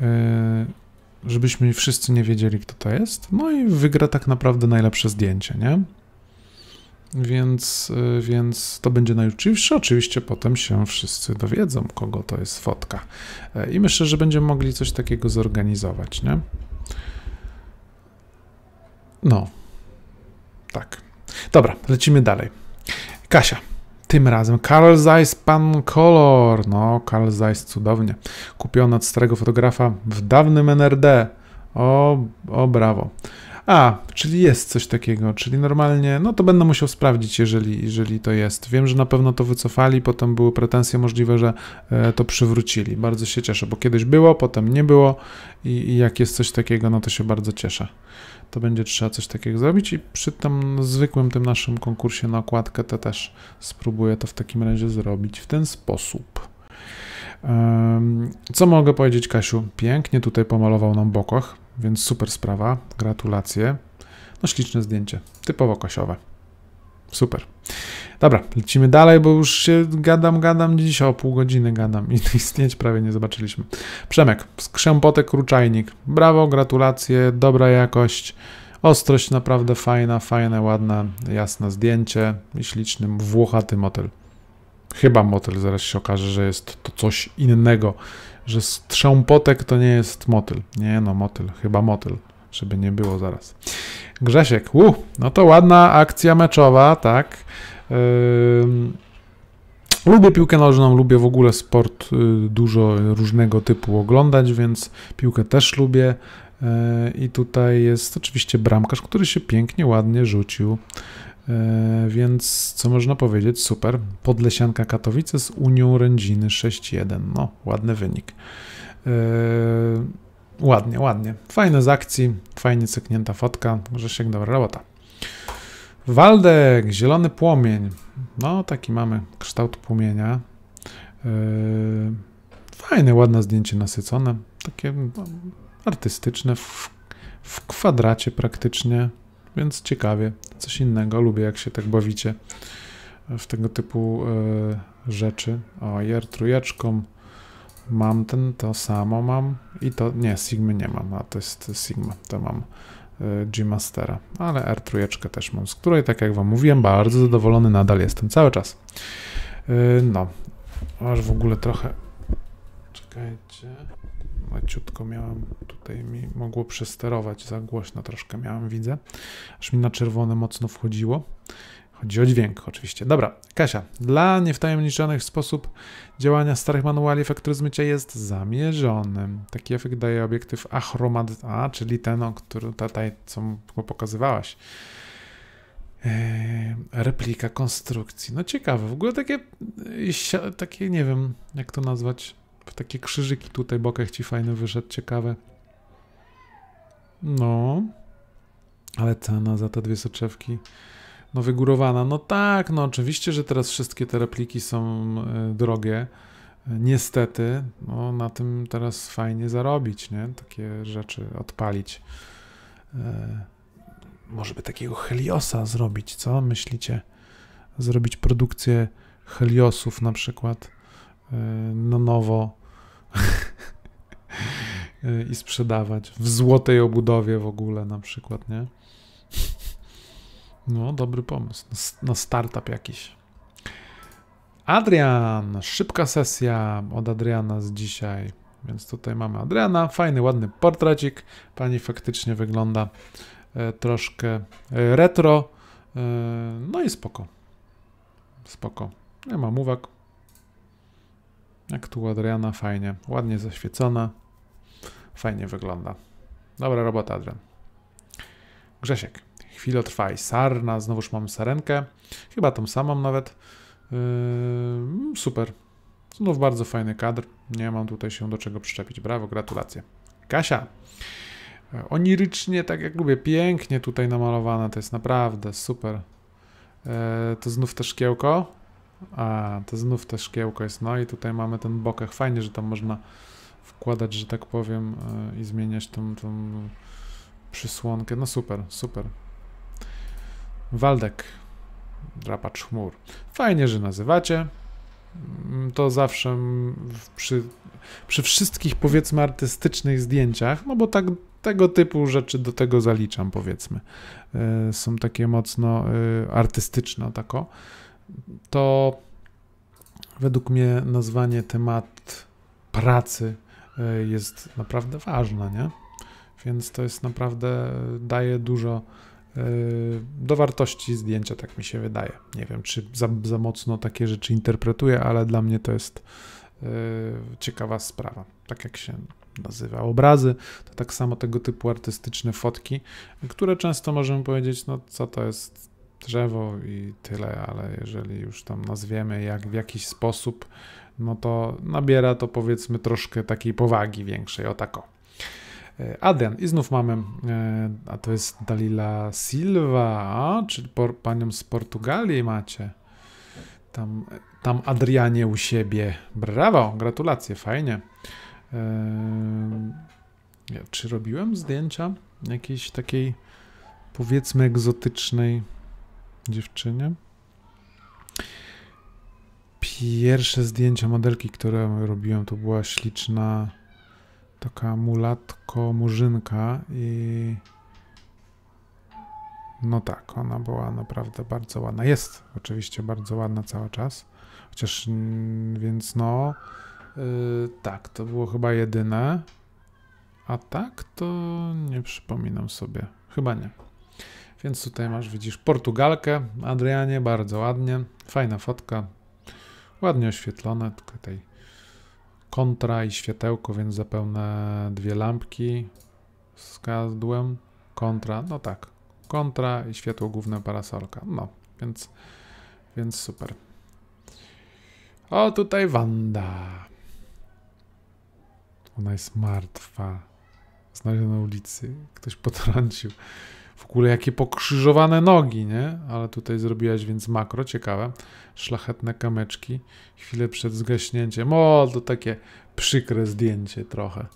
Speaker 1: E, żebyśmy wszyscy nie wiedzieli, kto to jest. No i wygra tak naprawdę najlepsze zdjęcie, nie? Więc, e, więc to będzie najuczciwsze. Oczywiście potem się wszyscy dowiedzą, kogo to jest fotka. E, I myślę, że będziemy mogli coś takiego zorganizować, nie? No. Tak. Dobra, lecimy dalej. Kasia. Tym razem Carl Zeiss Pan Color. No, Carl Zeiss cudownie. Kupiony od starego fotografa w dawnym NRD. O, o brawo. A, czyli jest coś takiego, czyli normalnie, no to będę musiał sprawdzić, jeżeli, jeżeli to jest. Wiem, że na pewno to wycofali, potem były pretensje możliwe, że e, to przywrócili. Bardzo się cieszę, bo kiedyś było, potem nie było i, i jak jest coś takiego, no to się bardzo cieszę to będzie trzeba coś takiego zrobić i przy tym zwykłym tym naszym konkursie na okładkę to też spróbuję to w takim razie zrobić w ten sposób. Co mogę powiedzieć, Kasiu? Pięknie tutaj pomalował nam Bokoch, więc super sprawa. Gratulacje. No śliczne zdjęcie, typowo kasiowe. Super. Dobra, lecimy dalej, bo już się gadam, gadam dzisiaj o pół godziny gadam i istnieć prawie nie zobaczyliśmy. Przemek, skrzępotek ruczajnik. Brawo, gratulacje, dobra jakość. Ostrość naprawdę fajna, fajne, ładne, jasne zdjęcie i śliczny, włochaty motyl. Chyba motyl, zaraz się okaże, że jest to coś innego, że strzępotek to nie jest motyl. Nie no, motyl, chyba motyl żeby nie było zaraz. Grzesiek, uh, no to ładna akcja meczowa, tak. Yy, lubię piłkę nożną, lubię w ogóle sport yy, dużo różnego typu oglądać, więc piłkę też lubię. Yy, I tutaj jest oczywiście bramkarz, który się pięknie, ładnie rzucił. Y, więc co można powiedzieć? Super. Podlesianka Katowice z Unią Rędziny 6-1. No, ładny wynik. Y, Ładnie, ładnie. Fajne z akcji, fajnie cyknięta fotka. Grzesiek, dobra robota. Waldek, zielony płomień. No, taki mamy kształt płomienia. Yy, fajne, ładne zdjęcie nasycone. Takie no, artystyczne, w, w kwadracie praktycznie. Więc ciekawie, coś innego. Lubię, jak się tak bawicie w tego typu yy, rzeczy. O, jer trujeczką. Mam ten, to samo mam i to, nie, Sigmy nie mam, a to jest Sigma, to mam y, G-Mastera, ale R3 też mam, z której, tak jak Wam mówiłem, bardzo zadowolony nadal jestem cały czas. Y, no, aż w ogóle trochę, czekajcie, leciutko miałem, tutaj mi mogło przesterować, za głośno troszkę miałem, widzę, aż mi na czerwone mocno wchodziło Chodzi o dźwięk, oczywiście. Dobra, Kasia. Dla niewtajemniczonych sposób działania starych manuali efektu rozmycia jest zamierzony. Taki efekt daje obiektyw achromat A, czyli ten, o którym tutaj, co pokazywałaś. Eee, replika konstrukcji. No ciekawe, w ogóle takie, y, takie, nie wiem, jak to nazwać, takie krzyżyki tutaj bokach ci fajny wyszedł, ciekawe. No, ale cena za te dwie soczewki no wygórowana. No tak, no oczywiście, że teraz wszystkie te repliki są e, drogie. E, niestety, no na tym teraz fajnie zarobić, nie? Takie rzeczy odpalić. E, może by takiego Heliosa zrobić, co myślicie? Zrobić produkcję Heliosów na przykład na nowo i sprzedawać w złotej obudowie w ogóle na przykład, nie? No, dobry pomysł. Na startup jakiś. Adrian, szybka sesja od Adriana z dzisiaj. Więc tutaj mamy Adriana, fajny, ładny portrecik. Pani faktycznie wygląda e, troszkę e, retro. E, no i spoko. Spoko. Nie mam uwag. Jak tu Adriana, fajnie. Ładnie zaświecona. Fajnie wygląda. Dobra robota, Adrian. Grzesiek. Chwilę trwa i sarna, znowuż mam sarenkę, chyba tą samą nawet. Yy, super. Znów bardzo fajny kadr, nie mam tutaj się do czego przyczepić. Brawo, gratulacje. Kasia, e, onirycznie, tak jak lubię, pięknie tutaj namalowane, to jest naprawdę super. Yy, to znów te szkiełko. A, to znów te szkiełko jest. No i tutaj mamy ten bokeh. Fajnie, że tam można wkładać, że tak powiem, yy, i zmieniać tą, tą przysłonkę. No super, super. Waldek, drapacz chmur. Fajnie, że nazywacie. Mm, to zawsze przy, przy wszystkich, powiedzmy, artystycznych zdjęciach, no bo tak, tego typu rzeczy do tego zaliczam, powiedzmy. Y, są takie mocno y, artystyczne, tako. To według mnie nazwanie temat pracy y, jest naprawdę ważne, nie? Więc to jest naprawdę, daje dużo Yy, do wartości zdjęcia, tak mi się wydaje. Nie wiem, czy za, za mocno takie rzeczy interpretuję, ale dla mnie to jest yy, ciekawa sprawa. Tak jak się nazywa obrazy, to tak samo tego typu artystyczne fotki, które często możemy powiedzieć, no co to jest drzewo i tyle, ale jeżeli już tam nazwiemy jak w jakiś sposób, no to nabiera to powiedzmy troszkę takiej powagi większej, o tako. E, Adrian. I znów mamy, e, a to jest Dalila Silva, czyli por, panią z Portugalii macie. Tam, tam Adrianie u siebie. Brawo, gratulacje, fajnie. E, ja, czy robiłem zdjęcia jakiejś takiej powiedzmy egzotycznej dziewczynie? Pierwsze zdjęcia modelki, które robiłem, to była śliczna Taka mulatko, murzynka i... No tak, ona była naprawdę bardzo ładna. Jest oczywiście bardzo ładna cały czas. Chociaż, mm, więc no, yy, tak, to było chyba jedyne. A tak, to nie przypominam sobie. Chyba nie. Więc tutaj masz, widzisz, Portugalkę, Adrianie, bardzo ładnie. Fajna fotka. Ładnie oświetlone, tylko tej kontra i światełko, więc zapełnę dwie lampki z kadłem. Kontra, no tak, kontra i światło główne parasolka. No, więc, więc super. O, tutaj Wanda. Ona jest martwa. Znaleziona na ulicy. Ktoś potrącił. W ogóle jakie pokrzyżowane nogi, nie? Ale tutaj zrobiłaś więc makro, ciekawe. Szlachetne kameczki. chwilę przed zgaśnięciem. O, to takie przykre zdjęcie trochę.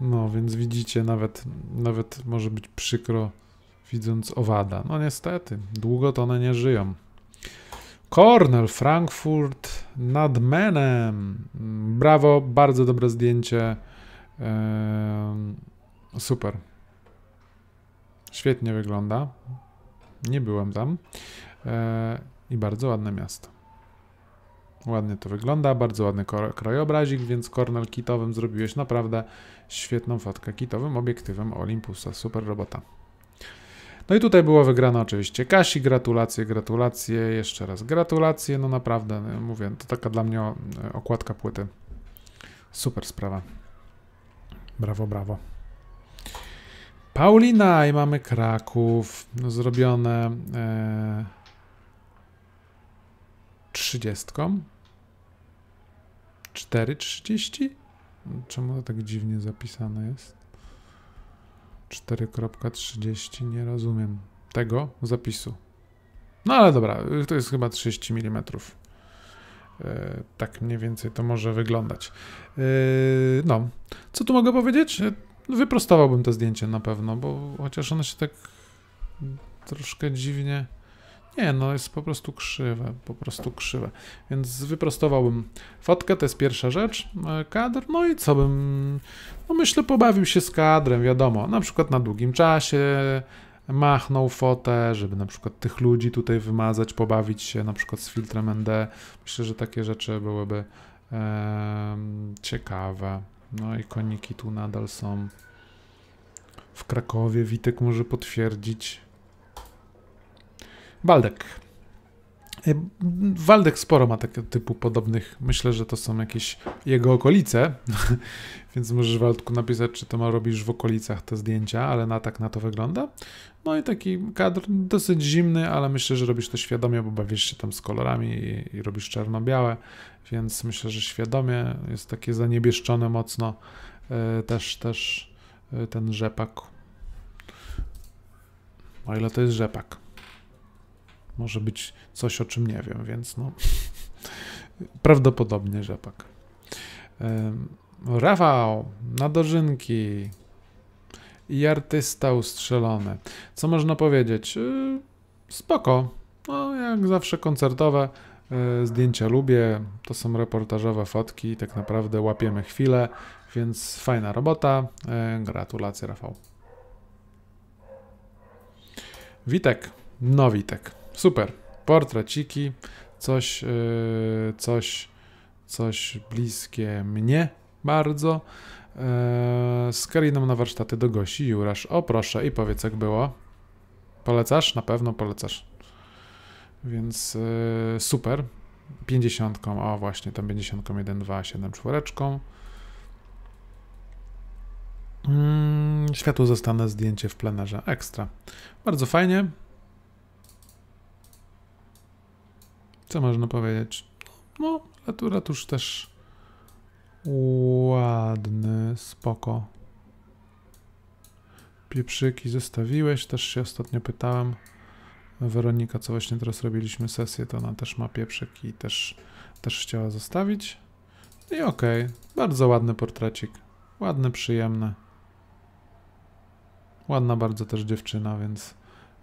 Speaker 1: No, więc widzicie, nawet, nawet może być przykro widząc owada. No niestety, długo to one nie żyją. Kornel, Frankfurt nad Menem. Brawo, bardzo dobre zdjęcie. Eee, super. Świetnie wygląda. Nie byłem tam. E, I bardzo ładne miasto. Ładnie to wygląda, bardzo ładny krajobrazik, więc Cornell kitowym zrobiłeś naprawdę świetną fotkę kitowym obiektywem Olympusa. Super robota. No i tutaj było wygrane oczywiście Kasi, gratulacje, gratulacje, jeszcze raz gratulacje, no naprawdę, mówię, to taka dla mnie e, okładka płyty. Super sprawa. Brawo, brawo. Paulina i mamy Kraków. No, zrobione e, trzydziestką. Cztery trzydzieści? Czemu to tak dziwnie zapisane jest? 4.30, nie rozumiem tego zapisu. No ale dobra, to jest chyba 30 mm. E, tak mniej więcej to może wyglądać. E, no, co tu mogę powiedzieć? Wyprostowałbym to zdjęcie na pewno, bo chociaż ono się tak troszkę dziwnie... Nie, no jest po prostu krzywe, po prostu krzywe. Więc wyprostowałbym fotkę, to jest pierwsza rzecz. E, kadr, no i co bym... No myślę, pobawił się z kadrem, wiadomo. Na przykład na długim czasie machnął fotę, żeby na przykład tych ludzi tutaj wymazać, pobawić się na przykład z filtrem ND. Myślę, że takie rzeczy byłyby ciekawe. No i koniki tu nadal są. W Krakowie Witek może potwierdzić. Waldek. E, Waldek sporo ma tego tak typu podobnych. Myślę, że to są jakieś jego okolice, więc możesz Waldku napisać, czy to ma robisz w okolicach te zdjęcia, ale na tak na to wygląda. No i taki kadr dosyć zimny, ale myślę, że robisz to świadomie, bo bawisz się tam z kolorami i, i robisz czarno-białe, więc myślę, że świadomie jest takie zaniebieszczone mocno yy, też, też yy, ten rzepak. O ile to jest rzepak. Może być coś, o czym nie wiem, więc no. Prawdopodobnie rzepak. Yy, Rafał, na dożynki i artysta ustrzelony. Co można powiedzieć? Y, spoko. No, jak zawsze koncertowe. Y, zdjęcia lubię, to są reportażowe fotki, tak naprawdę łapiemy chwilę, więc fajna robota. Y, gratulacje, Rafał. Witek, no Witek, super. Portreciki, coś, coś, coś bliskie mnie bardzo. Eee, z Kariną na warsztaty do Gosi Jurasz. O proszę i powiedz jak było. Polecasz? Na pewno polecasz. Więc yy, super. 50, o właśnie, tam 50, 1, 2, 7, 4. Mm, światło zostanę zdjęcie w plenerze. Ekstra. Bardzo fajnie. Co można powiedzieć? No, ratusz też Ładny, spoko. Pieprzyki zostawiłeś, też się ostatnio pytałem. Weronika, co właśnie teraz robiliśmy sesję, to ona też ma pieprzyk i też, też chciała zostawić. No I okej, okay. bardzo ładny portrecik. Ładny, przyjemny. Ładna bardzo też dziewczyna, więc...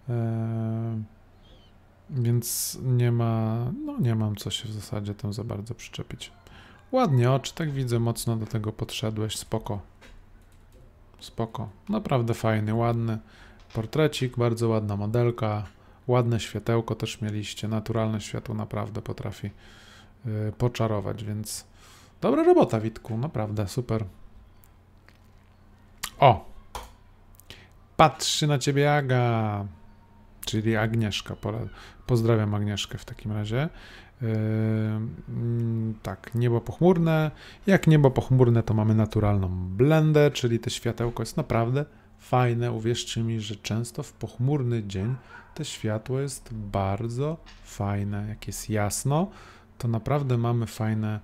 Speaker 1: E, więc nie ma... No nie mam co się w zasadzie tam za bardzo przyczepić. Ładnie oczy, tak widzę, mocno do tego podszedłeś, spoko. Spoko, naprawdę fajny, ładny portrecik, bardzo ładna modelka, ładne światełko też mieliście, naturalne światło naprawdę potrafi yy, poczarować, więc dobra robota Witku, naprawdę super. O! Patrzy na ciebie Aga, czyli Agnieszka, pozdrawiam Agnieszkę w takim razie. Yy, mm, tak, niebo pochmurne. Jak niebo pochmurne, to mamy naturalną blendę, czyli te światełko jest naprawdę fajne. Uwierzcie mi, że często w pochmurny dzień te światło jest bardzo fajne. Jak jest jasno, to naprawdę mamy fajne,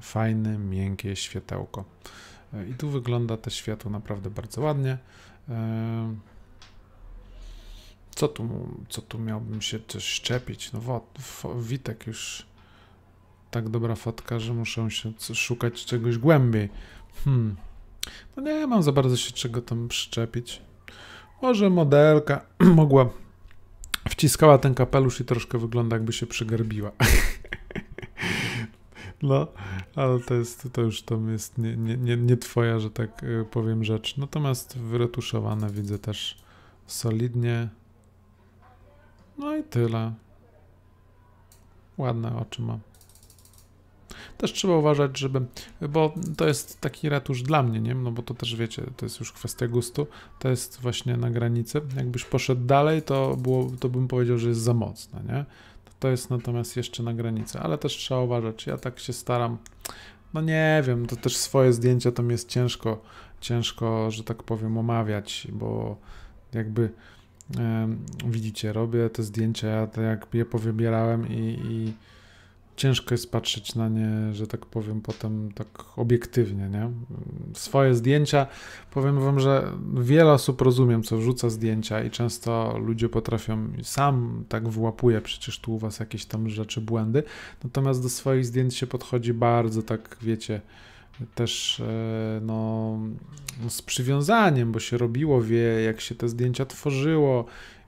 Speaker 1: fajne, miękkie światełko. Yy, I tu wygląda to światło naprawdę bardzo ładnie. Yy, co tu, co tu miałbym się też szczepić? No wot, Witek już tak dobra fotka, że muszę się szukać czegoś głębiej. Hmm. No nie mam za bardzo się czego tam przyczepić. Może modelka mogła wciskała ten kapelusz i troszkę wygląda jakby się przygarbiła. No, ale to jest, to już tam jest nie, nie, nie, nie twoja, że tak y, powiem rzecz. Natomiast wyretuszowane widzę też solidnie. No i tyle. Ładne oczy ma. Też trzeba uważać, żeby, bo to jest taki ratusz dla mnie, nie? No bo to też wiecie, to jest już kwestia gustu. To jest właśnie na granicy. Jakbyś poszedł dalej, to, było, to bym powiedział, że jest za mocne, nie? To jest natomiast jeszcze na granicy, ale też trzeba uważać. Ja tak się staram. No nie wiem, to też swoje zdjęcia to mi jest ciężko, ciężko, że tak powiem, omawiać, bo jakby widzicie, robię te zdjęcia, tak jak je powybierałem i, i, ciężko jest patrzeć na nie, że tak powiem, potem tak obiektywnie, nie? Swoje zdjęcia, powiem wam, że wiele osób rozumiem, co wrzuca zdjęcia i często ludzie potrafią, sam tak wyłapuje przecież tu u was jakieś tam rzeczy, błędy, natomiast do swoich zdjęć się podchodzi bardzo tak, wiecie, też e, no, z przywiązaniem, bo się robiło, wie jak się te zdjęcia tworzyło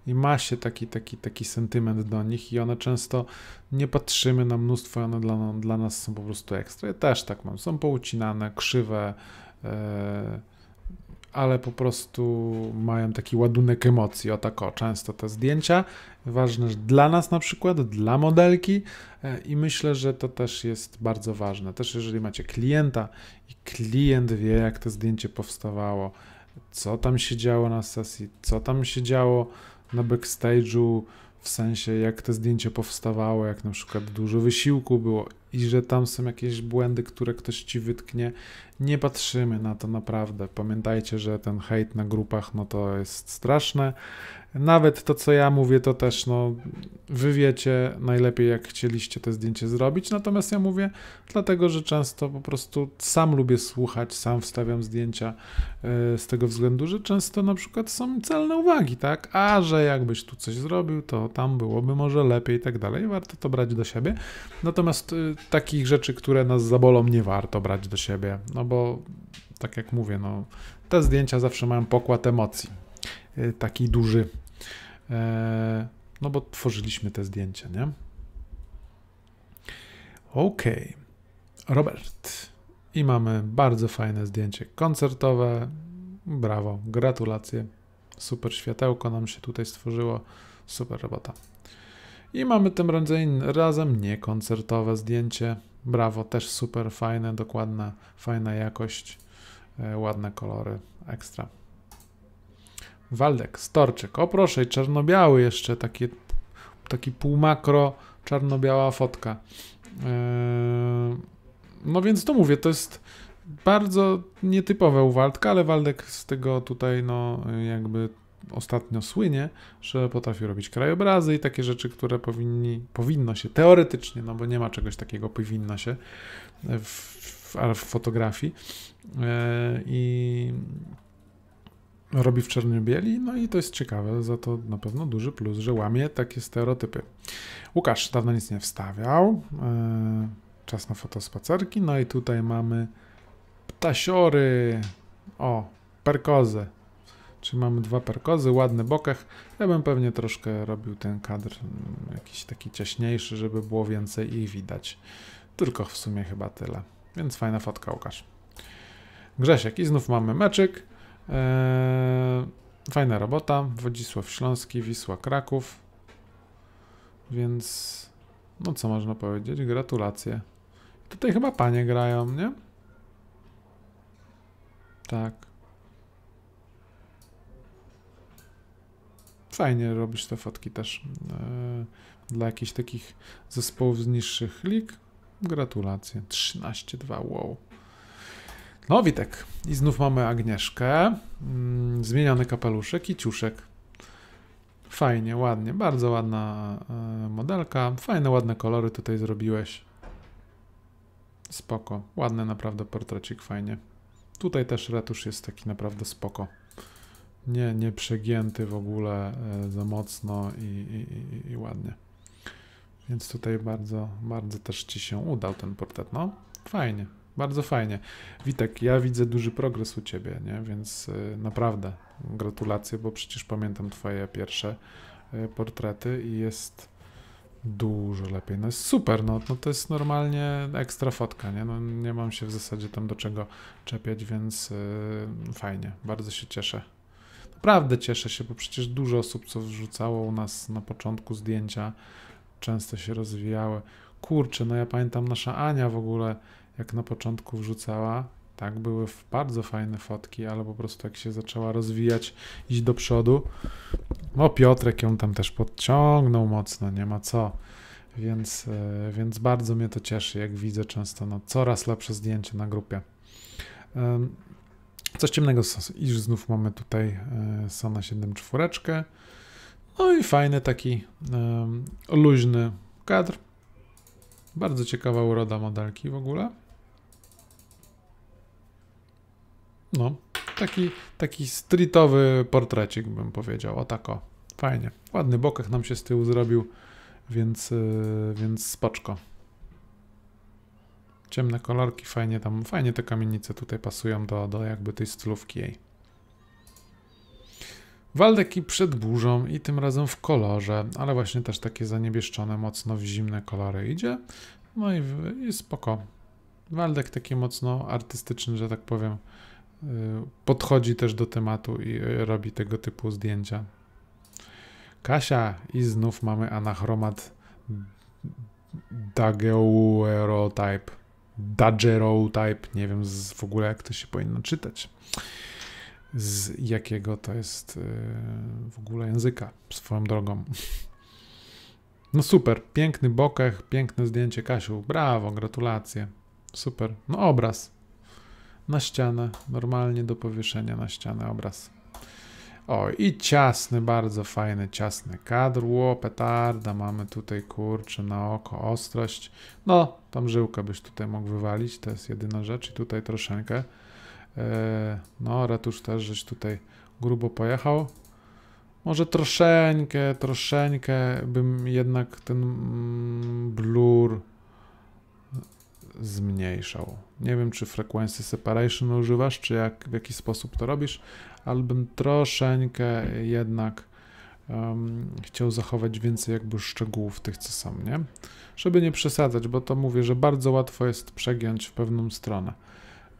Speaker 1: i ma się taki, taki, taki sentyment do nich i one często nie patrzymy na mnóstwo one dla, dla nas są po prostu ekstra. Ja też tak mam, są poucinane, krzywe, yy, ale po prostu mają taki ładunek emocji, o tak o, często te zdjęcia. Ważne dla nas na przykład, dla modelki e, i myślę, że to też jest bardzo ważne. Też jeżeli macie klienta i klient wie, jak to zdjęcie powstawało, co tam się działo na sesji, co tam się działo na backstage'u, w sensie jak to zdjęcie powstawało, jak na przykład dużo wysiłku było i że tam są jakieś błędy, które ktoś ci wytknie nie patrzymy na to naprawdę. Pamiętajcie, że ten hejt na grupach, no to jest straszne. Nawet to, co ja mówię, to też, no, wy wiecie najlepiej, jak chcieliście to zdjęcie zrobić. Natomiast ja mówię, dlatego, że często po prostu sam lubię słuchać, sam wstawiam zdjęcia yy, z tego względu, że często na przykład są celne uwagi, tak? A że jakbyś tu coś zrobił, to tam byłoby może lepiej i tak dalej. Warto to brać do siebie. Natomiast yy, takich rzeczy, które nas zabolą, nie warto brać do siebie. No no bo tak jak mówię, no, te zdjęcia zawsze mają pokład emocji, y, taki duży, e, no bo tworzyliśmy te zdjęcia, nie? Ok, okay. Robert. I mamy bardzo fajne zdjęcie koncertowe. Brawo, gratulacje. Super światełko nam się tutaj stworzyło. Super robota. I mamy tym razem niekoncertowe zdjęcie. Brawo, też super fajne, dokładna, fajna jakość, e, ładne kolory, ekstra. Waldek, Storczyk, o proszę, i czarno-biały jeszcze, taki, taki półmakro, czarno-biała fotka. E, no więc to mówię, to jest bardzo nietypowe u Waldka, ale Waldek z tego tutaj, no jakby ostatnio słynie, że potrafi robić krajobrazy i takie rzeczy, które powinni, powinno się teoretycznie, no bo nie ma czegoś takiego, powinno się w, w, w fotografii. E, I robi w czerniobieli, no i to jest ciekawe, za to na pewno duży plus, że łamie takie stereotypy. Łukasz dawno nic nie wstawiał, e, czas na fotospacerki, no i tutaj mamy ptasiory, o, perkozy, Czyli mamy dwa perkozy, ładny bokach. Ja bym pewnie troszkę robił ten kadr mm, jakiś taki ciaśniejszy, żeby było więcej ich widać. Tylko w sumie chyba tyle. Więc fajna fotka, Łukasz. Grzesiek i znów mamy meczyk. Eee, fajna robota. Wodzisław Śląski, Wisła Kraków. Więc no co można powiedzieć? Gratulacje. Tutaj chyba panie grają, nie? Tak. fajnie robisz te fotki też e, dla jakichś takich zespołów z niższych lig. Gratulacje. 13-2, wow. No, Witek. I znów mamy Agnieszkę. Yy, zmieniony kapeluszek i ciuszek. Fajnie, ładnie. Bardzo ładna e, modelka. Fajne, ładne kolory tutaj zrobiłeś. Spoko. Ładny naprawdę portrecik, fajnie. Tutaj też retusz jest taki naprawdę spoko nie, nie przegięty w ogóle e, za mocno i, i, i ładnie. Więc tutaj bardzo, bardzo też Ci się udał ten portret. No, fajnie, bardzo fajnie. Witek, ja widzę duży progres u Ciebie, nie? więc e, naprawdę gratulacje, bo przecież pamiętam Twoje pierwsze e, portrety i jest dużo lepiej. No jest super, no, no to jest normalnie ekstra fotka, nie? No, nie mam się w zasadzie tam do czego czepiać, więc yy, fajnie, bardzo się cieszę naprawdę cieszę się, bo przecież dużo osób, co wrzucało u nas na początku zdjęcia, często się rozwijały. Kurczę, no ja pamiętam nasza Ania w ogóle, jak na początku wrzucała, tak, były bardzo fajne fotki, ale po prostu jak się zaczęła rozwijać, iść do przodu, no Piotrek ją tam też podciągnął mocno, nie ma co. Więc, e, więc bardzo mnie to cieszy, jak widzę często no, coraz lepsze zdjęcie na grupie. Coś ciemnego, iż znów mamy tutaj e, Sana 7 czwóreczkę. No i fajny taki um, luźny kadr. Bardzo ciekawa uroda modelki w ogóle. No, taki, taki streetowy portrecik bym powiedział, o tako. Fajnie, ładny bokach nam się z tyłu zrobił, więc, yy, więc spoczko ciemne kolorki, fajnie tam, fajnie te kamienice tutaj pasują do, do jakby tej stylówki jej. i przed burzą i tym razem w kolorze, ale właśnie też takie zaniebieszczone mocno w zimne kolory idzie. No i, i spoko. Waldek taki mocno artystyczny, że tak powiem, y, podchodzi też do tematu i y, robi tego typu zdjęcia. Kasia i znów mamy anachromat Daguerreotype. Dajero type, nie wiem z, w ogóle jak to się powinno czytać. Z jakiego to jest yy, w ogóle języka, swoją drogą. No super, piękny bokeh, piękne zdjęcie Kasiu, brawo, gratulacje. Super, no obraz. Na ścianę, normalnie do powieszenia na ścianę obraz. O, i ciasny, bardzo fajny, ciasny kadr. Ło, petarda, mamy tutaj, kurczę, na oko, ostrość. No, tam żyłkę byś tutaj mógł wywalić, to jest jedyna rzecz. I tutaj troszeczkę. E, no, retusz też, żeś tutaj grubo pojechał. Może troszeczkę, troszeczkę bym jednak ten mm, blur zmniejszał. Nie wiem, czy Frequency Separation używasz, czy jak, w jaki sposób to robisz, ale bym troszeczkę jednak um, chciał zachować więcej jakby szczegółów tych, co są, nie? Żeby nie przesadzać, bo to mówię, że bardzo łatwo jest przegiąć w pewną stronę.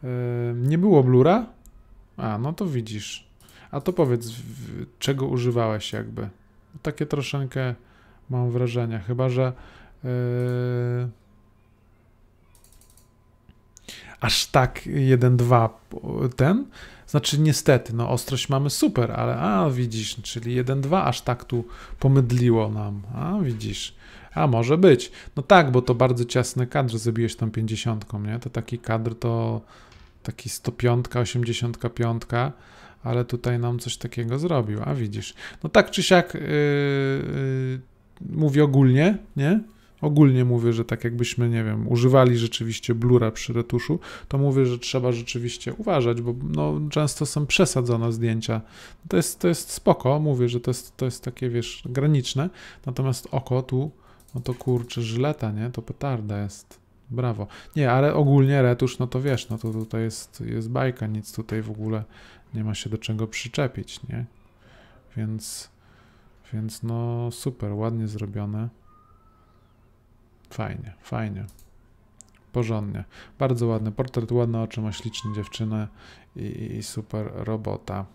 Speaker 1: Yy, nie było blura? A, no to widzisz. A to powiedz, w, czego używałeś jakby? Takie troszeczkę mam wrażenie, chyba że... Yy, aż tak 1.2 ten. Znaczy niestety, no ostrość mamy super, ale a widzisz, czyli 1.2 aż tak tu pomydliło nam. A widzisz, a może być. No tak, bo to bardzo ciasny kadr zrobiłeś tam 50, nie? To taki kadr to taki 105, 85, ale tutaj nam coś takiego zrobił, a widzisz. No tak czy siak yy, yy, ogólnie, nie? ogólnie mówię, że tak jakbyśmy, nie wiem, używali rzeczywiście blura przy retuszu, to mówię, że trzeba rzeczywiście uważać, bo no, często są przesadzone zdjęcia. To jest, to jest spoko, mówię, że to jest, to jest takie, wiesz, graniczne, natomiast oko tu, no to kurczę, żyleta, nie? To petarda jest. Brawo. Nie, ale ogólnie retusz, no to wiesz, no to tutaj jest, jest bajka, nic tutaj w ogóle nie ma się do czego przyczepić, nie? Więc, więc no super, ładnie zrobione. Fajnie, fajnie. Porządnie. Bardzo ładny portret, ładne oczy, ma śliczną dziewczynę i, i super robota.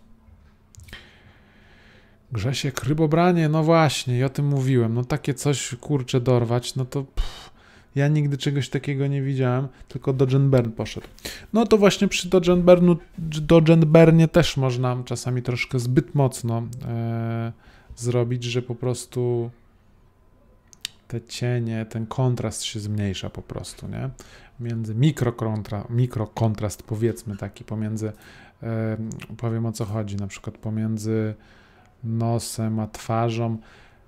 Speaker 1: Grzesiek, rybobranie, no właśnie, ja o tym mówiłem. No takie coś, kurczę, dorwać, no to... Pff, ja nigdy czegoś takiego nie widziałem, tylko do Bern poszedł. No to właśnie przy do Dojenbernie też można czasami troszkę zbyt mocno e, zrobić, że po prostu te cienie, ten kontrast się zmniejsza po prostu, nie? Między mikrokontrast, mikrokontrast powiedzmy taki, pomiędzy, yy, powiem o co chodzi, na przykład pomiędzy nosem a twarzą.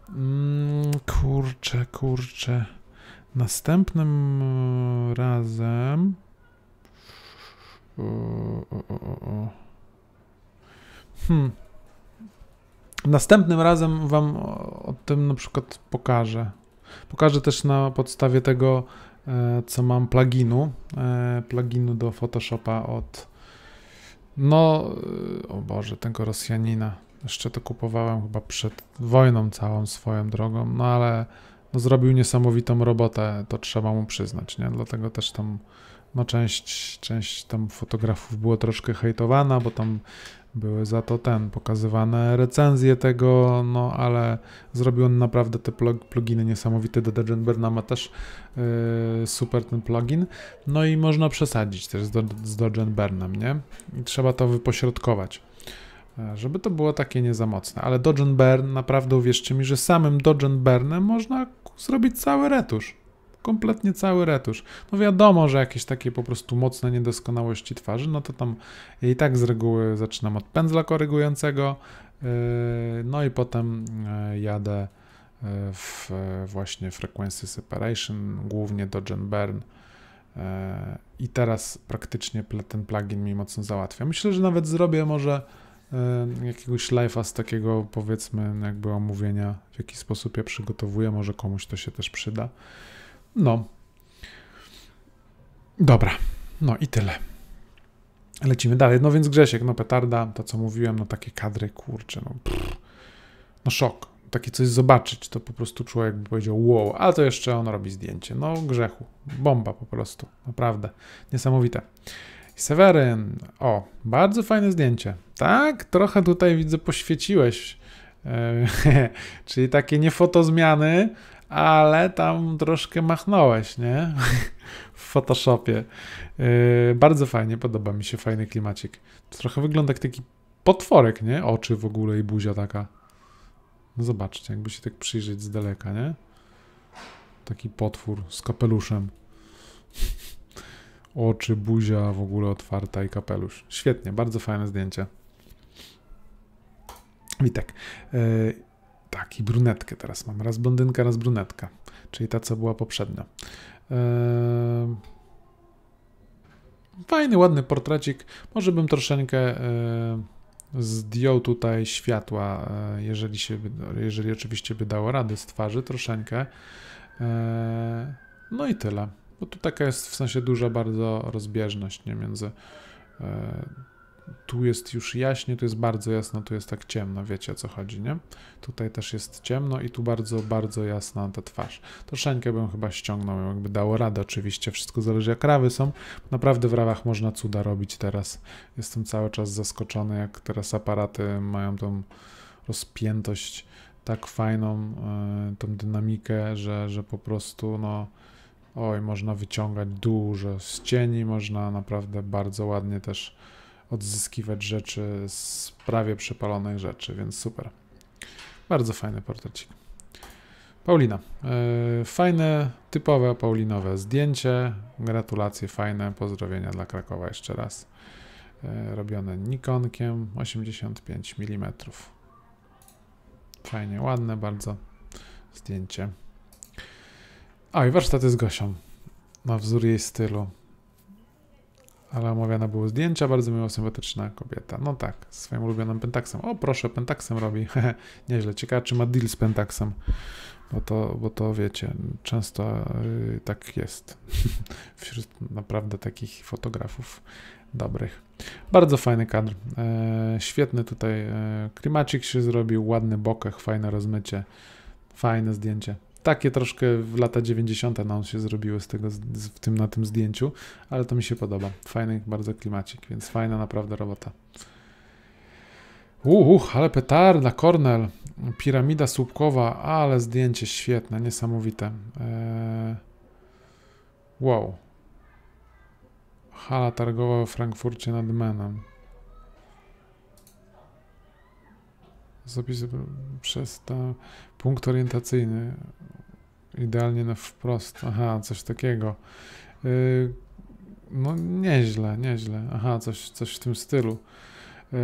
Speaker 1: Mm, kurczę, kurczę. Następnym razem. O, o, o, hmm. Następnym razem Wam o tym na przykład pokażę. Pokażę też na podstawie tego, e, co mam pluginu, e, pluginu do Photoshopa od, no, e, o Boże, tego Rosjanina. Jeszcze to kupowałem chyba przed wojną całą swoją drogą, no ale no, zrobił niesamowitą robotę, to trzeba mu przyznać, nie? Dlatego też tam no część, część tam fotografów było troszkę hejtowana, bo tam były za to ten, pokazywane recenzje tego, no ale zrobił on naprawdę te pluginy niesamowite. Do Berna ma też yy, super ten plugin. No i można przesadzić też z, Do z nie? I trzeba to wypośrodkować e, żeby to było takie niezamocne. mocne. Ale Dodge Burn, naprawdę uwierzcie mi, że samym Dodge Burnem można zrobić cały retusz kompletnie cały retusz. No wiadomo, że jakieś takie po prostu mocne niedoskonałości twarzy, no to tam i tak z reguły zaczynam od pędzla korygującego, yy, no i potem yy, jadę yy, w właśnie Frequency Separation, głównie do John Burn. I teraz praktycznie ten plugin mi mocno załatwia. Myślę, że nawet zrobię może jakiegoś live'a z takiego powiedzmy jakby omówienia, w jaki sposób ja przygotowuję, może komuś to się też przyda. No. Dobra. No i tyle. Lecimy dalej. No więc Grzesiek, no petarda, to co mówiłem, no takie kadry, kurcze, no pff, No szok. Takie coś zobaczyć, to po prostu człowiek by powiedział wow, a to jeszcze on robi zdjęcie. No grzechu. Bomba po prostu. Naprawdę. Niesamowite. Seweryn, o, bardzo fajne zdjęcie. Tak, trochę tutaj widzę poświeciłeś. E, czyli takie niefotozmiany, ale tam troszkę machnąłeś, nie? w Photoshopie. Yy, bardzo fajnie, podoba mi się, fajny klimacik. To trochę wygląda jak taki potworek, nie? Oczy w ogóle i buzia taka. No zobaczcie, jakby się tak przyjrzeć z daleka, nie? Taki potwór z kapeluszem. Oczy, buzia w ogóle otwarta i kapelusz. Świetnie, bardzo fajne zdjęcie. Witek. Yy, tak, i brunetkę teraz mam. Raz blondynka, raz brunetka. Czyli ta, co była poprzednia. Eee... Fajny, ładny portrecik. Może bym troszeczkę e, zdjął tutaj światła, e, jeżeli, się, jeżeli oczywiście by dało rady z twarzy troszeczkę. Eee, no i tyle. Bo tu taka jest w sensie duża bardzo rozbieżność nie, między e, tu jest już jaśnie, tu jest bardzo jasno, tu jest tak ciemno, wiecie o co chodzi, nie? Tutaj też jest ciemno i tu bardzo, bardzo jasna ta twarz. To szańkę bym chyba ściągnął, jakby dało radę oczywiście, wszystko zależy jak rawy są. Naprawdę w rawach można cuda robić teraz. Jestem cały czas zaskoczony, jak teraz aparaty mają tą rozpiętość tak fajną, yy, tą dynamikę, że, że po prostu, no... Oj, można wyciągać dużo z cieni, można naprawdę bardzo ładnie też odzyskiwać rzeczy z prawie przepalonych rzeczy, więc super. Bardzo fajny portrecik. Paulina. E, fajne, typowe paulinowe zdjęcie. Gratulacje, fajne. Pozdrowienia dla Krakowa jeszcze raz. E, robione Nikonkiem 85 mm. Fajnie, ładne bardzo zdjęcie. A i warsztaty z Gosią. Na wzór jej stylu ale omawiane były zdjęcia, bardzo miło, sympatyczna kobieta. No tak, z swoim ulubionym pentaksem. O, proszę, pentaksem robi. Nieźle, ciekawe, czy ma deal z pentaksem. Bo to, bo to wiecie, często yy, tak jest wśród naprawdę takich fotografów dobrych. Bardzo fajny kadr. E, świetny tutaj e, klimacik się zrobił, ładny bokach, fajne rozmycie, fajne zdjęcie takie troszkę w lata 90. on no, się zrobiły z tego, z, w tym, na tym zdjęciu, ale to mi się podoba. Fajny bardzo klimacik, więc fajna naprawdę robota. Uch, ale petarda, Cornell, piramida słupkowa, ale zdjęcie świetne, niesamowite. Eee, wow. Hala targowa w Frankfurcie nad Menem. zapisy przez ta punkt orientacyjny. Idealnie na wprost. Aha, coś takiego. Yy, no nieźle, nieźle. Aha, coś, coś w tym stylu. Yy,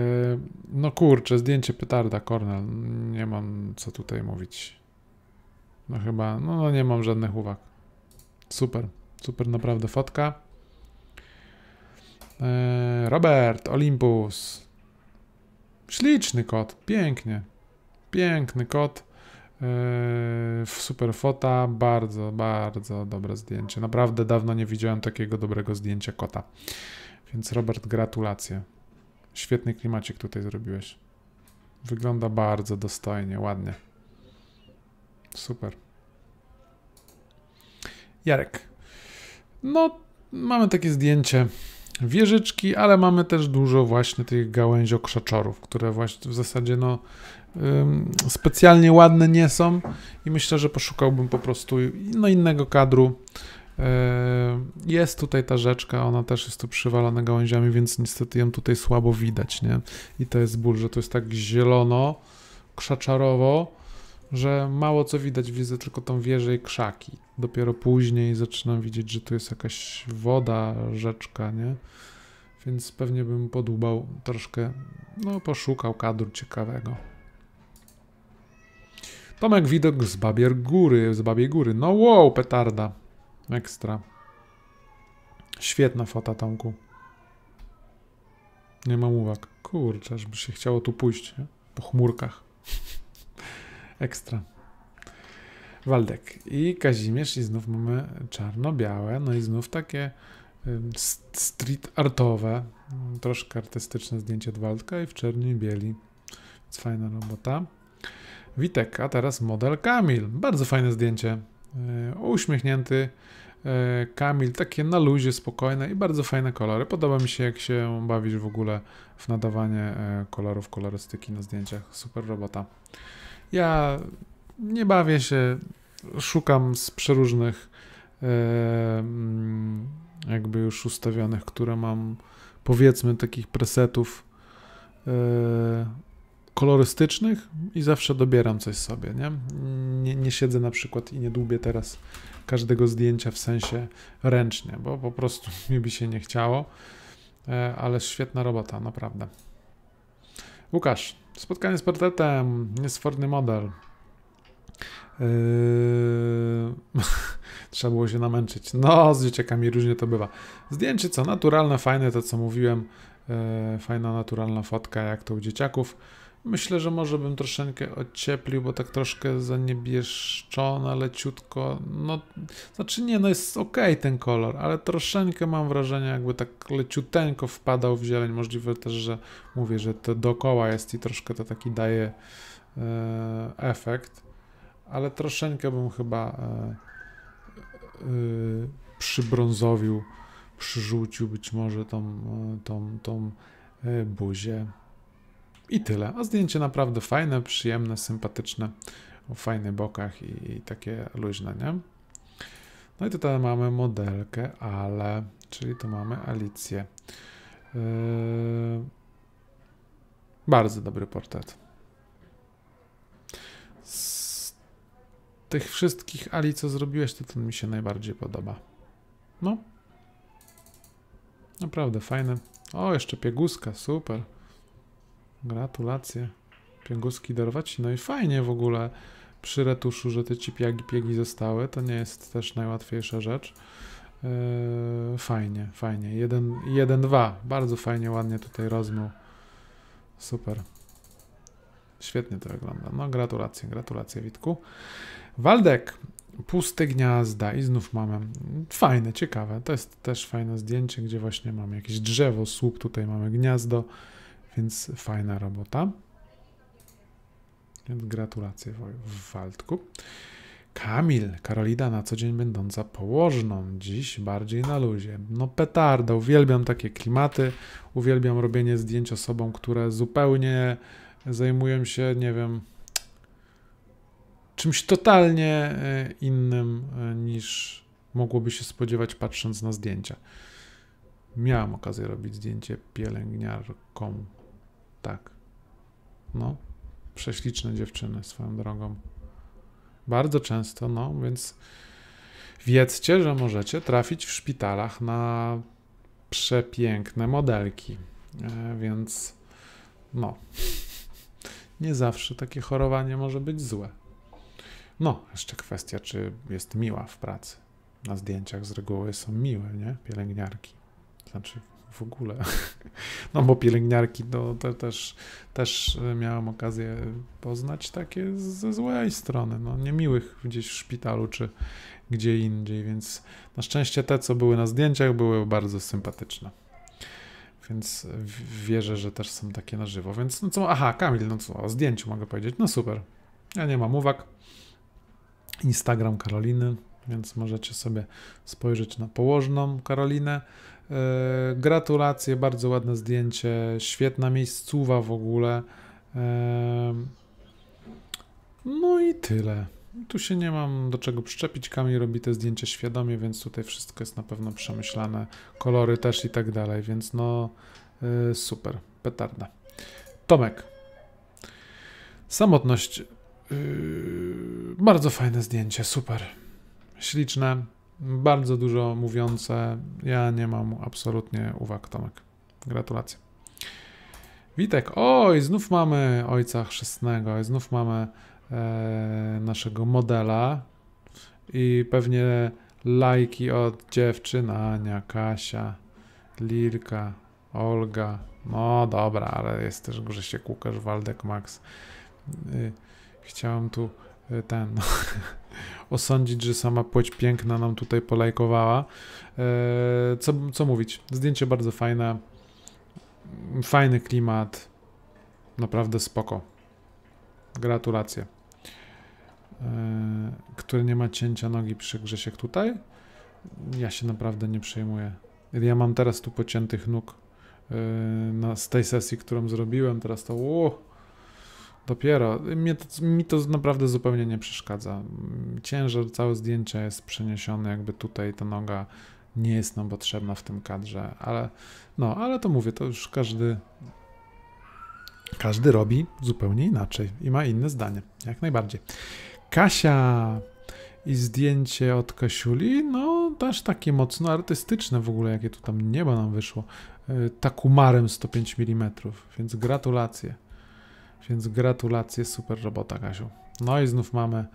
Speaker 1: no kurczę, zdjęcie petarda, Kornel. Nie mam co tutaj mówić. No chyba, no, no nie mam żadnych uwag. Super, super naprawdę fotka. Yy, Robert, Olympus. Śliczny kot, pięknie. Piękny kot. Yy, super fota, bardzo, bardzo dobre zdjęcie. Naprawdę dawno nie widziałem takiego dobrego zdjęcia kota. Więc Robert, gratulacje. Świetny klimacik tutaj zrobiłeś. Wygląda bardzo dostojnie, ładnie. Super. Jarek. No, mamy takie zdjęcie wieżyczki, ale mamy też dużo właśnie tych gałęzi okrzaczorów, które właśnie w zasadzie no, specjalnie ładne nie są i myślę, że poszukałbym po prostu no, innego kadru. Yy, jest tutaj ta rzeczka, ona też jest tu przywalona gałęziami, więc niestety ją tutaj słabo widać, nie? I to jest ból, że to jest tak zielono, krzaczarowo, że mało co widać, widzę tylko tą wieżę i krzaki. Dopiero później zaczynam widzieć, że tu jest jakaś woda, rzeczka, nie? Więc pewnie bym podłubał troszkę, no poszukał kadru ciekawego. Tomek widok z Babier Góry, z Babiej Góry. No wow, petarda. Ekstra. Świetna fota, Tomku. Nie mam uwag. Kurczę, żeby się chciało tu pójść, nie? Po chmurkach. Ekstra. Waldek i Kazimierz i znów mamy czarno-białe, no i znów takie street artowe, troszkę artystyczne zdjęcie od Waldka i w czerni bieli. Więc fajna robota. Witek, a teraz model Kamil. Bardzo fajne zdjęcie. E, uśmiechnięty e, Kamil, takie na luzie, spokojne i bardzo fajne kolory. Podoba mi się, jak się bawisz w ogóle w nadawanie e, kolorów, kolorystyki na zdjęciach. Super robota. Ja nie bawię się, szukam z przeróżnych e, mm, jakby już ustawionych, które mam powiedzmy takich presetów e, kolorystycznych i zawsze dobieram coś sobie, nie? nie? nie? siedzę na przykład i nie dłubię teraz każdego zdjęcia w sensie ręcznie, bo po prostu mi by się nie chciało, e, ale świetna robota, naprawdę. Łukasz, spotkanie z portretem, niesforny model. Yy, trzeba było się namęczyć. No, z dzieciakami różnie to bywa. Zdjęcie co naturalne, fajne to co mówiłem. Yy, fajna, naturalna fotka, jak to u dzieciaków. Myślę, że może bym troszeczkę ocieplił, bo tak troszkę zaniebieszczone, leciutko. No, znaczy nie, no jest ok ten kolor, ale troszeczkę mam wrażenie, jakby tak leciuteńko wpadał w zieleń. Możliwe też, że mówię, że to dookoła jest i troszkę to taki daje e, efekt ale troszeczkę bym chyba yy, yy, przybrązowił, przyrzucił być może tą, e, tą, tą yy, buzię. I tyle. A zdjęcie naprawdę fajne, przyjemne, sympatyczne, o fajnych bokach i, i takie luźne, nie? No i tutaj mamy modelkę, ale, czyli tu mamy Alicję. Yy, bardzo dobry portret tych wszystkich Ali, co zrobiłeś, to ten mi się najbardziej podoba. No. Naprawdę fajne. O, jeszcze pieguska, super. Gratulacje. Pieguski dorwać. No i fajnie w ogóle przy retuszu, że te ci piagi piegi zostały. To nie jest też najłatwiejsza rzecz. Yy, fajnie, fajnie. 1-2. Bardzo fajnie, ładnie tutaj rozmył. Super. Świetnie to wygląda. No gratulacje, gratulacje Witku. Waldek, puste gniazda i znów mamy fajne, ciekawe. To jest też fajne zdjęcie, gdzie właśnie mamy jakieś drzewo, słup, tutaj mamy gniazdo, więc fajna robota. Gratulacje w Waldku. Kamil, Karolida na co dzień będąca położną, dziś bardziej na luzie. No petarda, uwielbiam takie klimaty, uwielbiam robienie zdjęć osobom, które zupełnie zajmują się, nie wiem, czymś totalnie e, innym e, niż mogłoby się spodziewać patrząc na zdjęcia. Miałam okazję robić zdjęcie pielęgniarkom. Tak. No, prześliczne dziewczyny swoją drogą. Bardzo często, no, więc wiedzcie, że możecie trafić w szpitalach na przepiękne modelki. E, więc no, nie zawsze takie chorowanie może być złe. No, jeszcze kwestia, czy jest miła w pracy. Na zdjęciach z reguły są miłe, nie? Pielęgniarki. Znaczy w ogóle. No bo pielęgniarki no, to też, też miałam okazję poznać takie ze złej strony, no niemiłych gdzieś w szpitalu czy gdzie indziej, więc na szczęście te, co były na zdjęciach, były bardzo sympatyczne. Więc wierzę, że też są takie na żywo. Więc no co, aha, Kamil, no co, o zdjęciu mogę powiedzieć. No super. Ja nie mam uwag. Instagram Karoliny, więc możecie sobie spojrzeć na położną Karolinę. E, gratulacje, bardzo ładne zdjęcie, świetna miejscowa w ogóle. E, no i tyle. Tu się nie mam do czego przyczepić. Kamil robi te zdjęcia świadomie, więc tutaj wszystko jest na pewno przemyślane. Kolory też i tak dalej, więc no e, super, petarda. Tomek. Samotność Yy, bardzo fajne zdjęcie, super. Śliczne, bardzo dużo mówiące. Ja nie mam absolutnie uwag, Tomek. Gratulacje. Witek, oj, znów mamy ojca chrzestnego, i znów mamy e, naszego modela i pewnie lajki od dziewczyn Ania, Kasia, Lilka, Olga. No dobra, ale jest też Grzesiek, Łukasz, Waldek, Max. Y, Chciałam tu e, ten osądzić, że sama płeć piękna nam tutaj polajkowała. E, co, co mówić? Zdjęcie bardzo fajne. Fajny klimat. Naprawdę spoko. Gratulacje. E, który nie ma cięcia nogi przy Grzesiek tutaj? Ja się naprawdę nie przejmuję. Ja mam teraz tu pociętych nóg na, z tej sesji, którą zrobiłem. Teraz to... Uuu, Dopiero. Mnie to, mi to naprawdę zupełnie nie przeszkadza. Ciężar całe zdjęcia jest przeniesiony, jakby tutaj ta noga nie jest nam potrzebna w tym kadrze, ale no, ale to mówię, to już każdy każdy robi zupełnie inaczej i ma inne zdanie, jak najbardziej. Kasia i zdjęcie od Kasiuli, no też takie mocno artystyczne w ogóle, jakie tu tam nieba nam wyszło. Y, Takumarem 105 mm, więc gratulacje. Więc gratulacje, super robota, Kasiu. No i znów mamy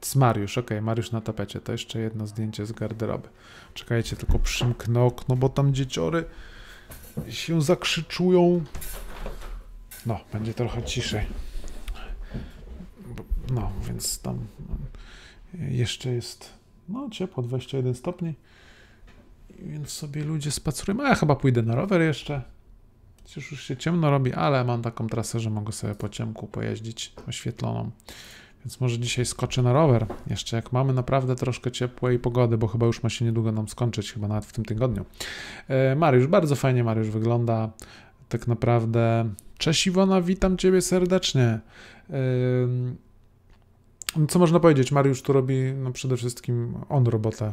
Speaker 1: z Mariusz, ok, Mariusz na tapecie. To jeszcze jedno zdjęcie z garderoby. Czekajcie, tylko przymknę okno, bo tam dzieciory się zakrzyczują. No, będzie trochę ciszej. No, więc tam jeszcze jest no, ciepło, 21 stopni. Więc sobie ludzie spacerują. A ja chyba pójdę na rower jeszcze. Przecież już się ciemno robi, ale mam taką trasę, że mogę sobie po ciemku pojeździć oświetloną. Więc może dzisiaj skoczę na rower. Jeszcze jak mamy naprawdę troszkę ciepłej pogody, bo chyba już ma się niedługo nam skończyć, chyba nawet w tym tygodniu. E, Mariusz, bardzo fajnie Mariusz wygląda. Tak naprawdę. Cześć Iwona, witam Ciebie serdecznie. E, co można powiedzieć? Mariusz tu robi no przede wszystkim on robotę.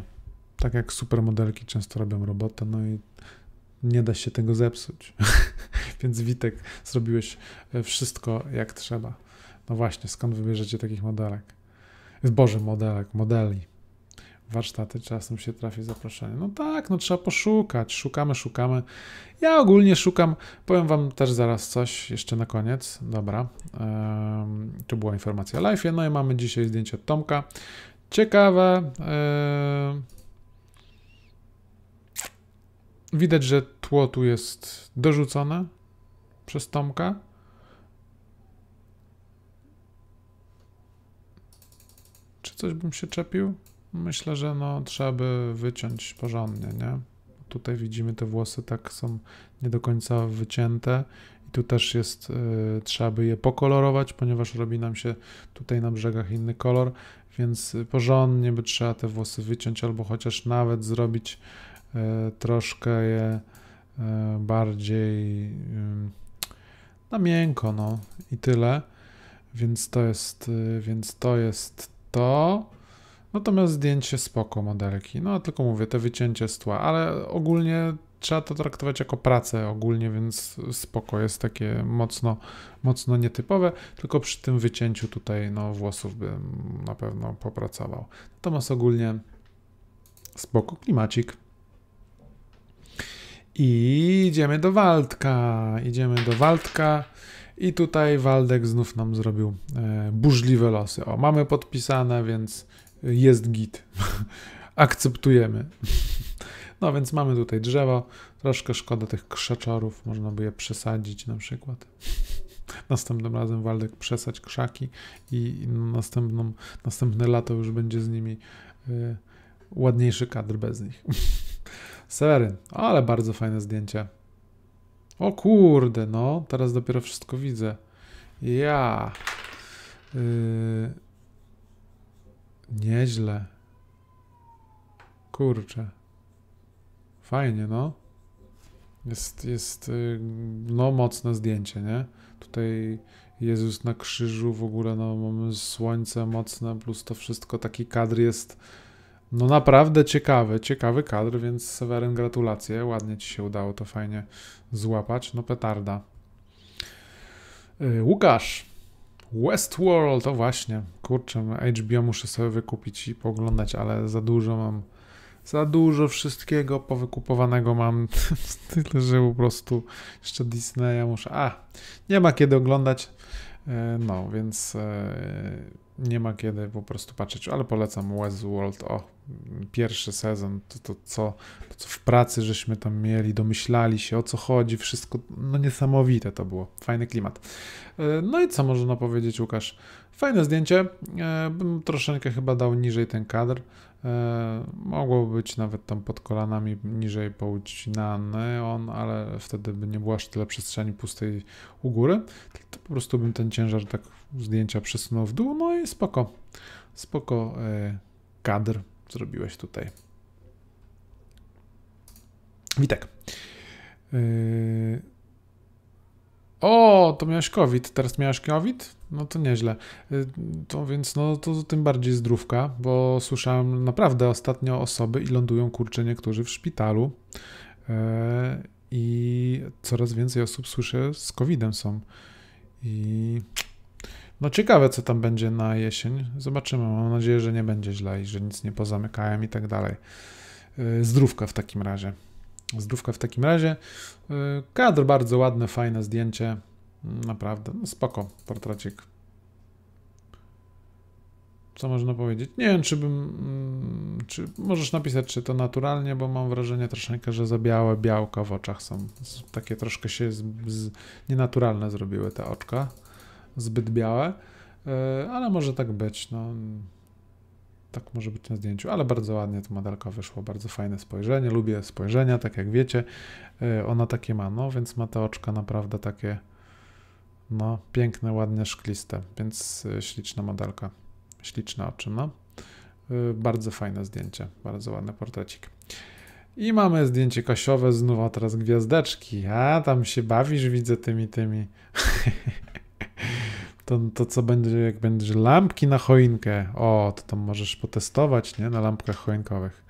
Speaker 1: Tak jak supermodelki często robią robotę, no i nie da się tego zepsuć. Więc Witek, zrobiłeś e, wszystko jak trzeba. No właśnie, skąd wybierzecie takich modelek? Boże, modelek, modeli. Warsztaty czasem się trafi zaproszenie. No tak, no trzeba poszukać. Szukamy, szukamy. Ja ogólnie szukam. Powiem wam też zaraz coś jeszcze na koniec. Dobra. Um, to była informacja live. No i mamy dzisiaj zdjęcie Tomka. Ciekawe. Widać, że tło tu jest dorzucone przez Tomka. Czy coś bym się czepił? Myślę, że no, trzeba by wyciąć porządnie, nie? Tutaj widzimy te włosy tak są nie do końca wycięte i tu też jest, y, trzeba by je pokolorować, ponieważ robi nam się tutaj na brzegach inny kolor, więc porządnie by trzeba te włosy wyciąć albo chociaż nawet zrobić E, troszkę je e, bardziej na miękko, no i tyle. Więc to jest, y, więc to jest to. Natomiast zdjęcie spoko modelki. No tylko mówię, te wycięcie z tła, ale ogólnie trzeba to traktować jako pracę ogólnie, więc spoko jest takie mocno, mocno nietypowe, tylko przy tym wycięciu tutaj no, włosów bym na pewno popracował. Natomiast ogólnie spoko klimacik. I idziemy do Waldka. Idziemy do Waldka. I tutaj Waldek znów nam zrobił e, burzliwe losy. O, mamy podpisane, więc jest git. Akceptujemy. no więc mamy tutaj drzewo. Troszkę szkoda tych krzaczorów. Można by je przesadzić na przykład. Następnym razem Waldek przesadź krzaki i następną, następne lato już będzie z nimi y, ładniejszy kadr bez nich. Seweryn, ale bardzo fajne zdjęcie. O kurde, no, teraz dopiero wszystko widzę. Ja. Yy... Nieźle. Kurczę. Fajnie, no. Jest, jest, y, no, mocne zdjęcie, nie? Tutaj Jezus na krzyżu, w ogóle, no, mamy słońce mocne, plus to wszystko, taki kadr jest no naprawdę ciekawy, ciekawy kadr, więc Seweryn gratulacje, ładnie Ci się udało to fajnie złapać, no petarda. Y, Łukasz, Westworld, to właśnie, kurczę, HBO muszę sobie wykupić i poglądać, ale za dużo mam, za dużo wszystkiego powykupowanego mam, tyle, że po prostu jeszcze Disneya muszę, a, nie ma kiedy oglądać, y, no, więc... Y, nie ma kiedy po prostu patrzeć, ale polecam Westworld. O, pierwszy sezon, to, to, co, to co w pracy żeśmy tam mieli, domyślali się o co chodzi, wszystko, no niesamowite to było, fajny klimat. E, no i co można powiedzieć Łukasz? Fajne zdjęcie, e, bym troszeczkę chyba dał niżej ten kadr, e, mogło być nawet tam pod kolanami niżej poucinany on, ale wtedy by nie było aż tyle przestrzeni pustej u góry, to po prostu bym ten ciężar tak zdjęcia przesunął w dół, no i spoko, spoko kadr zrobiłeś tutaj. Witek. Yy... O, to miałeś COVID, teraz miałeś COVID? No to nieźle. Yy, to więc no to tym bardziej zdrówka, bo słyszałem naprawdę ostatnio osoby i lądują kurcze niektórzy w szpitalu. Yy, I coraz więcej osób słyszę z covid są. I no ciekawe, co tam będzie na jesień. Zobaczymy. Mam nadzieję, że nie będzie źle i że nic nie pozamykają i tak dalej. Y, zdrówka w takim razie. Zdrówka w takim razie. Y, kadr bardzo ładne, fajne zdjęcie. Mm, naprawdę, no spoko, portracik. Co można powiedzieć? Nie wiem, czy bym... Mm, czy możesz napisać, czy to naturalnie, bo mam wrażenie troszeczkę, że za białe białka w oczach są. Takie troszkę się z, z, nienaturalne zrobiły te oczka zbyt białe, e, ale może tak być. No. Tak może być na zdjęciu, ale bardzo ładnie ta modelka wyszła, bardzo fajne spojrzenie, lubię spojrzenia, tak jak wiecie, e, ona takie ma, no więc ma te oczka naprawdę takie, no piękne, ładne, szkliste, więc e, śliczna modelka, śliczne oczy, no. Bardzo fajne zdjęcie, bardzo ładny portrecik. I mamy zdjęcie kasiowe, znów teraz gwiazdeczki. A tam się bawisz, widzę tymi, tymi. to, to co będzie, jak będzie lampki na choinkę. O, to tam możesz potestować, nie? Na lampkach choinkowych.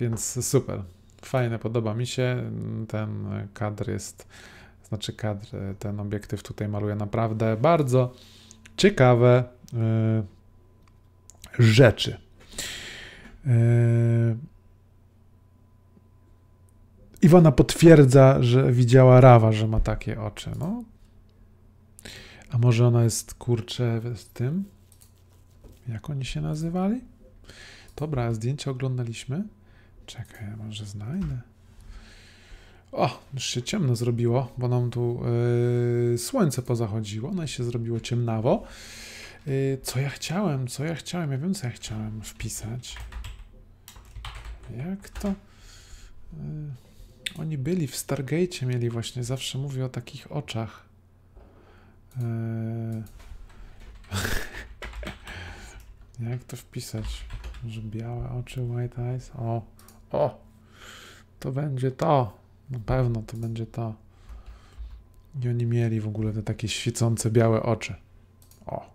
Speaker 1: Więc super. Fajne, podoba mi się. Ten kadr jest, znaczy kadr, ten obiektyw tutaj maluje naprawdę bardzo ciekawe yy, rzeczy. Yy, Iwona potwierdza, że widziała rawa, że ma takie oczy. No, a może ona jest, kurczę, z tym? Jak oni się nazywali? Dobra, zdjęcia oglądaliśmy. Czekaj, może znajdę. O, już się ciemno zrobiło, bo nam tu yy, słońce pozachodziło, no i się zrobiło ciemnawo. Yy, co ja chciałem, co ja chciałem, ja wiem co ja chciałem wpisać. Jak to? Yy, oni byli w Stargate, mieli właśnie, zawsze mówię o takich oczach. Yy. Jak to wpisać? Może białe oczy, white eyes? O, o! To będzie to! Na pewno to będzie to. I oni mieli w ogóle te takie świecące białe oczy. O,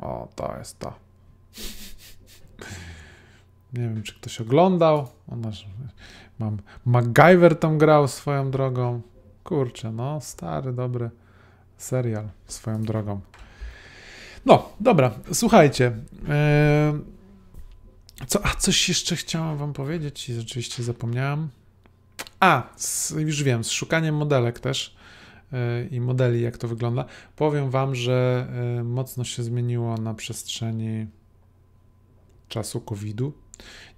Speaker 1: o, to jest to. Nie wiem, czy ktoś oglądał. O, nasz, mam MacGyver tam grał swoją drogą. Kurczę, no, stary, dobry serial swoją drogą. No, dobra, słuchajcie. E, co, a coś jeszcze chciałem wam powiedzieć i rzeczywiście zapomniałem. A, już wiem, z szukaniem modelek też e, i modeli, jak to wygląda. Powiem wam, że e, mocno się zmieniło na przestrzeni czasu COVID-u.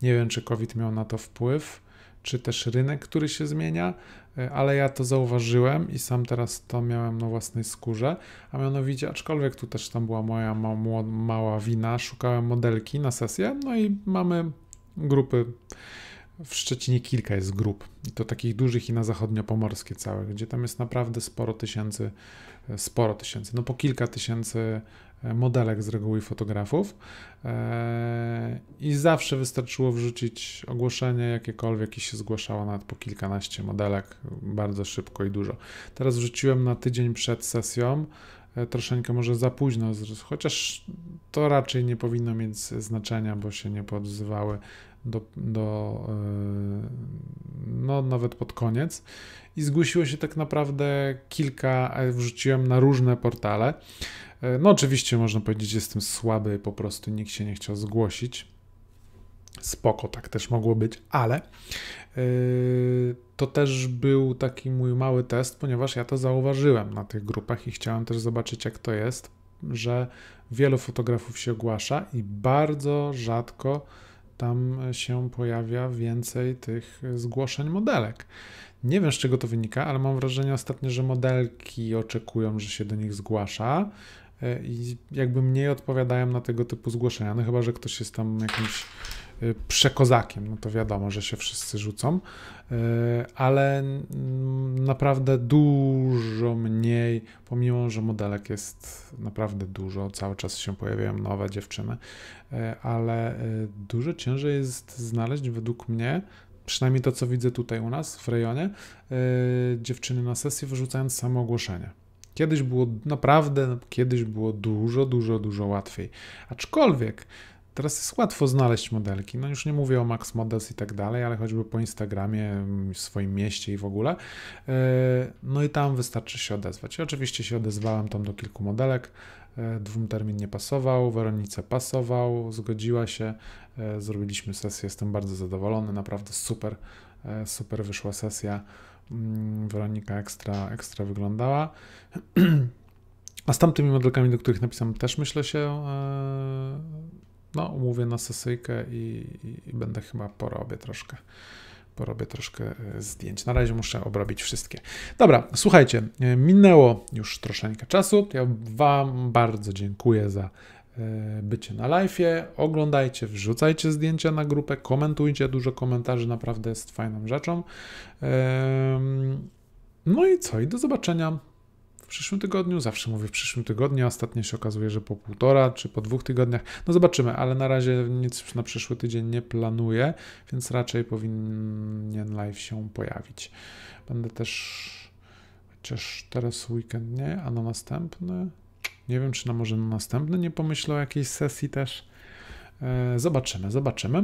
Speaker 1: Nie wiem, czy COVID miał na to wpływ, czy też rynek, który się zmienia. E, ale ja to zauważyłem i sam teraz to miałem na własnej skórze, a mianowicie, aczkolwiek tu też tam była moja ma mała wina, szukałem modelki na sesję, no i mamy grupy, w Szczecinie kilka jest grup, i to takich dużych i na zachodniopomorskie całe, gdzie tam jest naprawdę sporo tysięcy, e, sporo tysięcy, no po kilka tysięcy modelek z reguły fotografów e, i zawsze wystarczyło wrzucić ogłoszenie jakiekolwiek i się zgłaszało nawet po kilkanaście modelek, bardzo szybko i dużo. Teraz wrzuciłem na tydzień przed sesją, e, troszeczkę może za późno, chociaż to raczej nie powinno mieć znaczenia, bo się nie podzywały do, do, e, no, nawet pod koniec. I zgłosiło się tak naprawdę kilka, wrzuciłem na różne portale. E, no, oczywiście można powiedzieć, jestem słaby, po prostu nikt się nie chciał zgłosić. Spoko, tak też mogło być, ale e, to też był taki mój mały test, ponieważ ja to zauważyłem na tych grupach i chciałem też zobaczyć, jak to jest, że wielu fotografów się ogłasza i bardzo rzadko tam się pojawia więcej tych zgłoszeń modelek. Nie wiem z czego to wynika, ale mam wrażenie ostatnio, że modelki oczekują, że się do nich zgłasza e, i jakby mniej odpowiadają na tego typu zgłoszenia. No chyba, że ktoś jest tam jakimś Y, przekozakiem, no to wiadomo, że się wszyscy rzucą, y, ale naprawdę dużo mniej, pomimo, że modelek jest naprawdę dużo, cały czas się pojawiają nowe dziewczyny, y, ale dużo ciężej jest znaleźć według mnie przynajmniej to, co widzę tutaj u nas w rejonie, dziewczyny na sesji wyrzucając samo ogłoszenie. Kiedyś było naprawdę, kiedyś było dużo, dużo, dużo łatwiej. Aczkolwiek Teraz jest łatwo znaleźć modelki. No już nie mówię o Max Models i tak dalej, ale choćby po Instagramie, mm, w swoim mieście i w ogóle. E, no i tam wystarczy się odezwać. I oczywiście się odezwałem tam do kilku modelek. E, dwóm termin nie pasował, Weronice pasował, zgodziła się, e, zrobiliśmy sesję, jestem bardzo zadowolony, naprawdę super, super wyszła sesja. Mm, Weronika ekstra, ekstra wyglądała. A z tamtymi modelkami, do których napisam, też myślę się no, umówię na sesyjkę i, i będę chyba porobię troszkę porobię troszkę e, zdjęć. Na razie muszę obrobić wszystkie. Dobra, słuchajcie, e, minęło już troszeczkę czasu. Ja Wam bardzo dziękuję za e, bycie na live'ie, oglądajcie, wrzucajcie zdjęcia na grupę, komentujcie, dużo komentarzy naprawdę jest fajną rzeczą. No i co, i do zobaczenia przyszłym tygodniu, zawsze mówię w przyszłym tygodniu, ostatnio się okazuje, że po półtora czy po dwóch tygodniach. No zobaczymy, ale na razie nic na przyszły tydzień nie planuję, więc raczej powinien live się pojawić. Będę też chociaż teraz weekend nie, a na następny. Nie wiem, czy na może na następny nie pomyślę o jakiejś sesji też. E, zobaczymy, zobaczymy.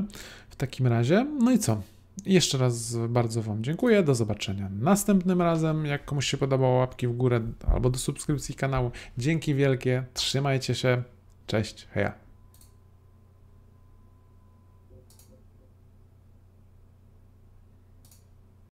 Speaker 1: W takim razie, no i co? Jeszcze raz bardzo Wam dziękuję. Do zobaczenia następnym razem. Jak komuś się podobało, łapki w górę albo do subskrypcji kanału. Dzięki wielkie. Trzymajcie się. Cześć. Heja.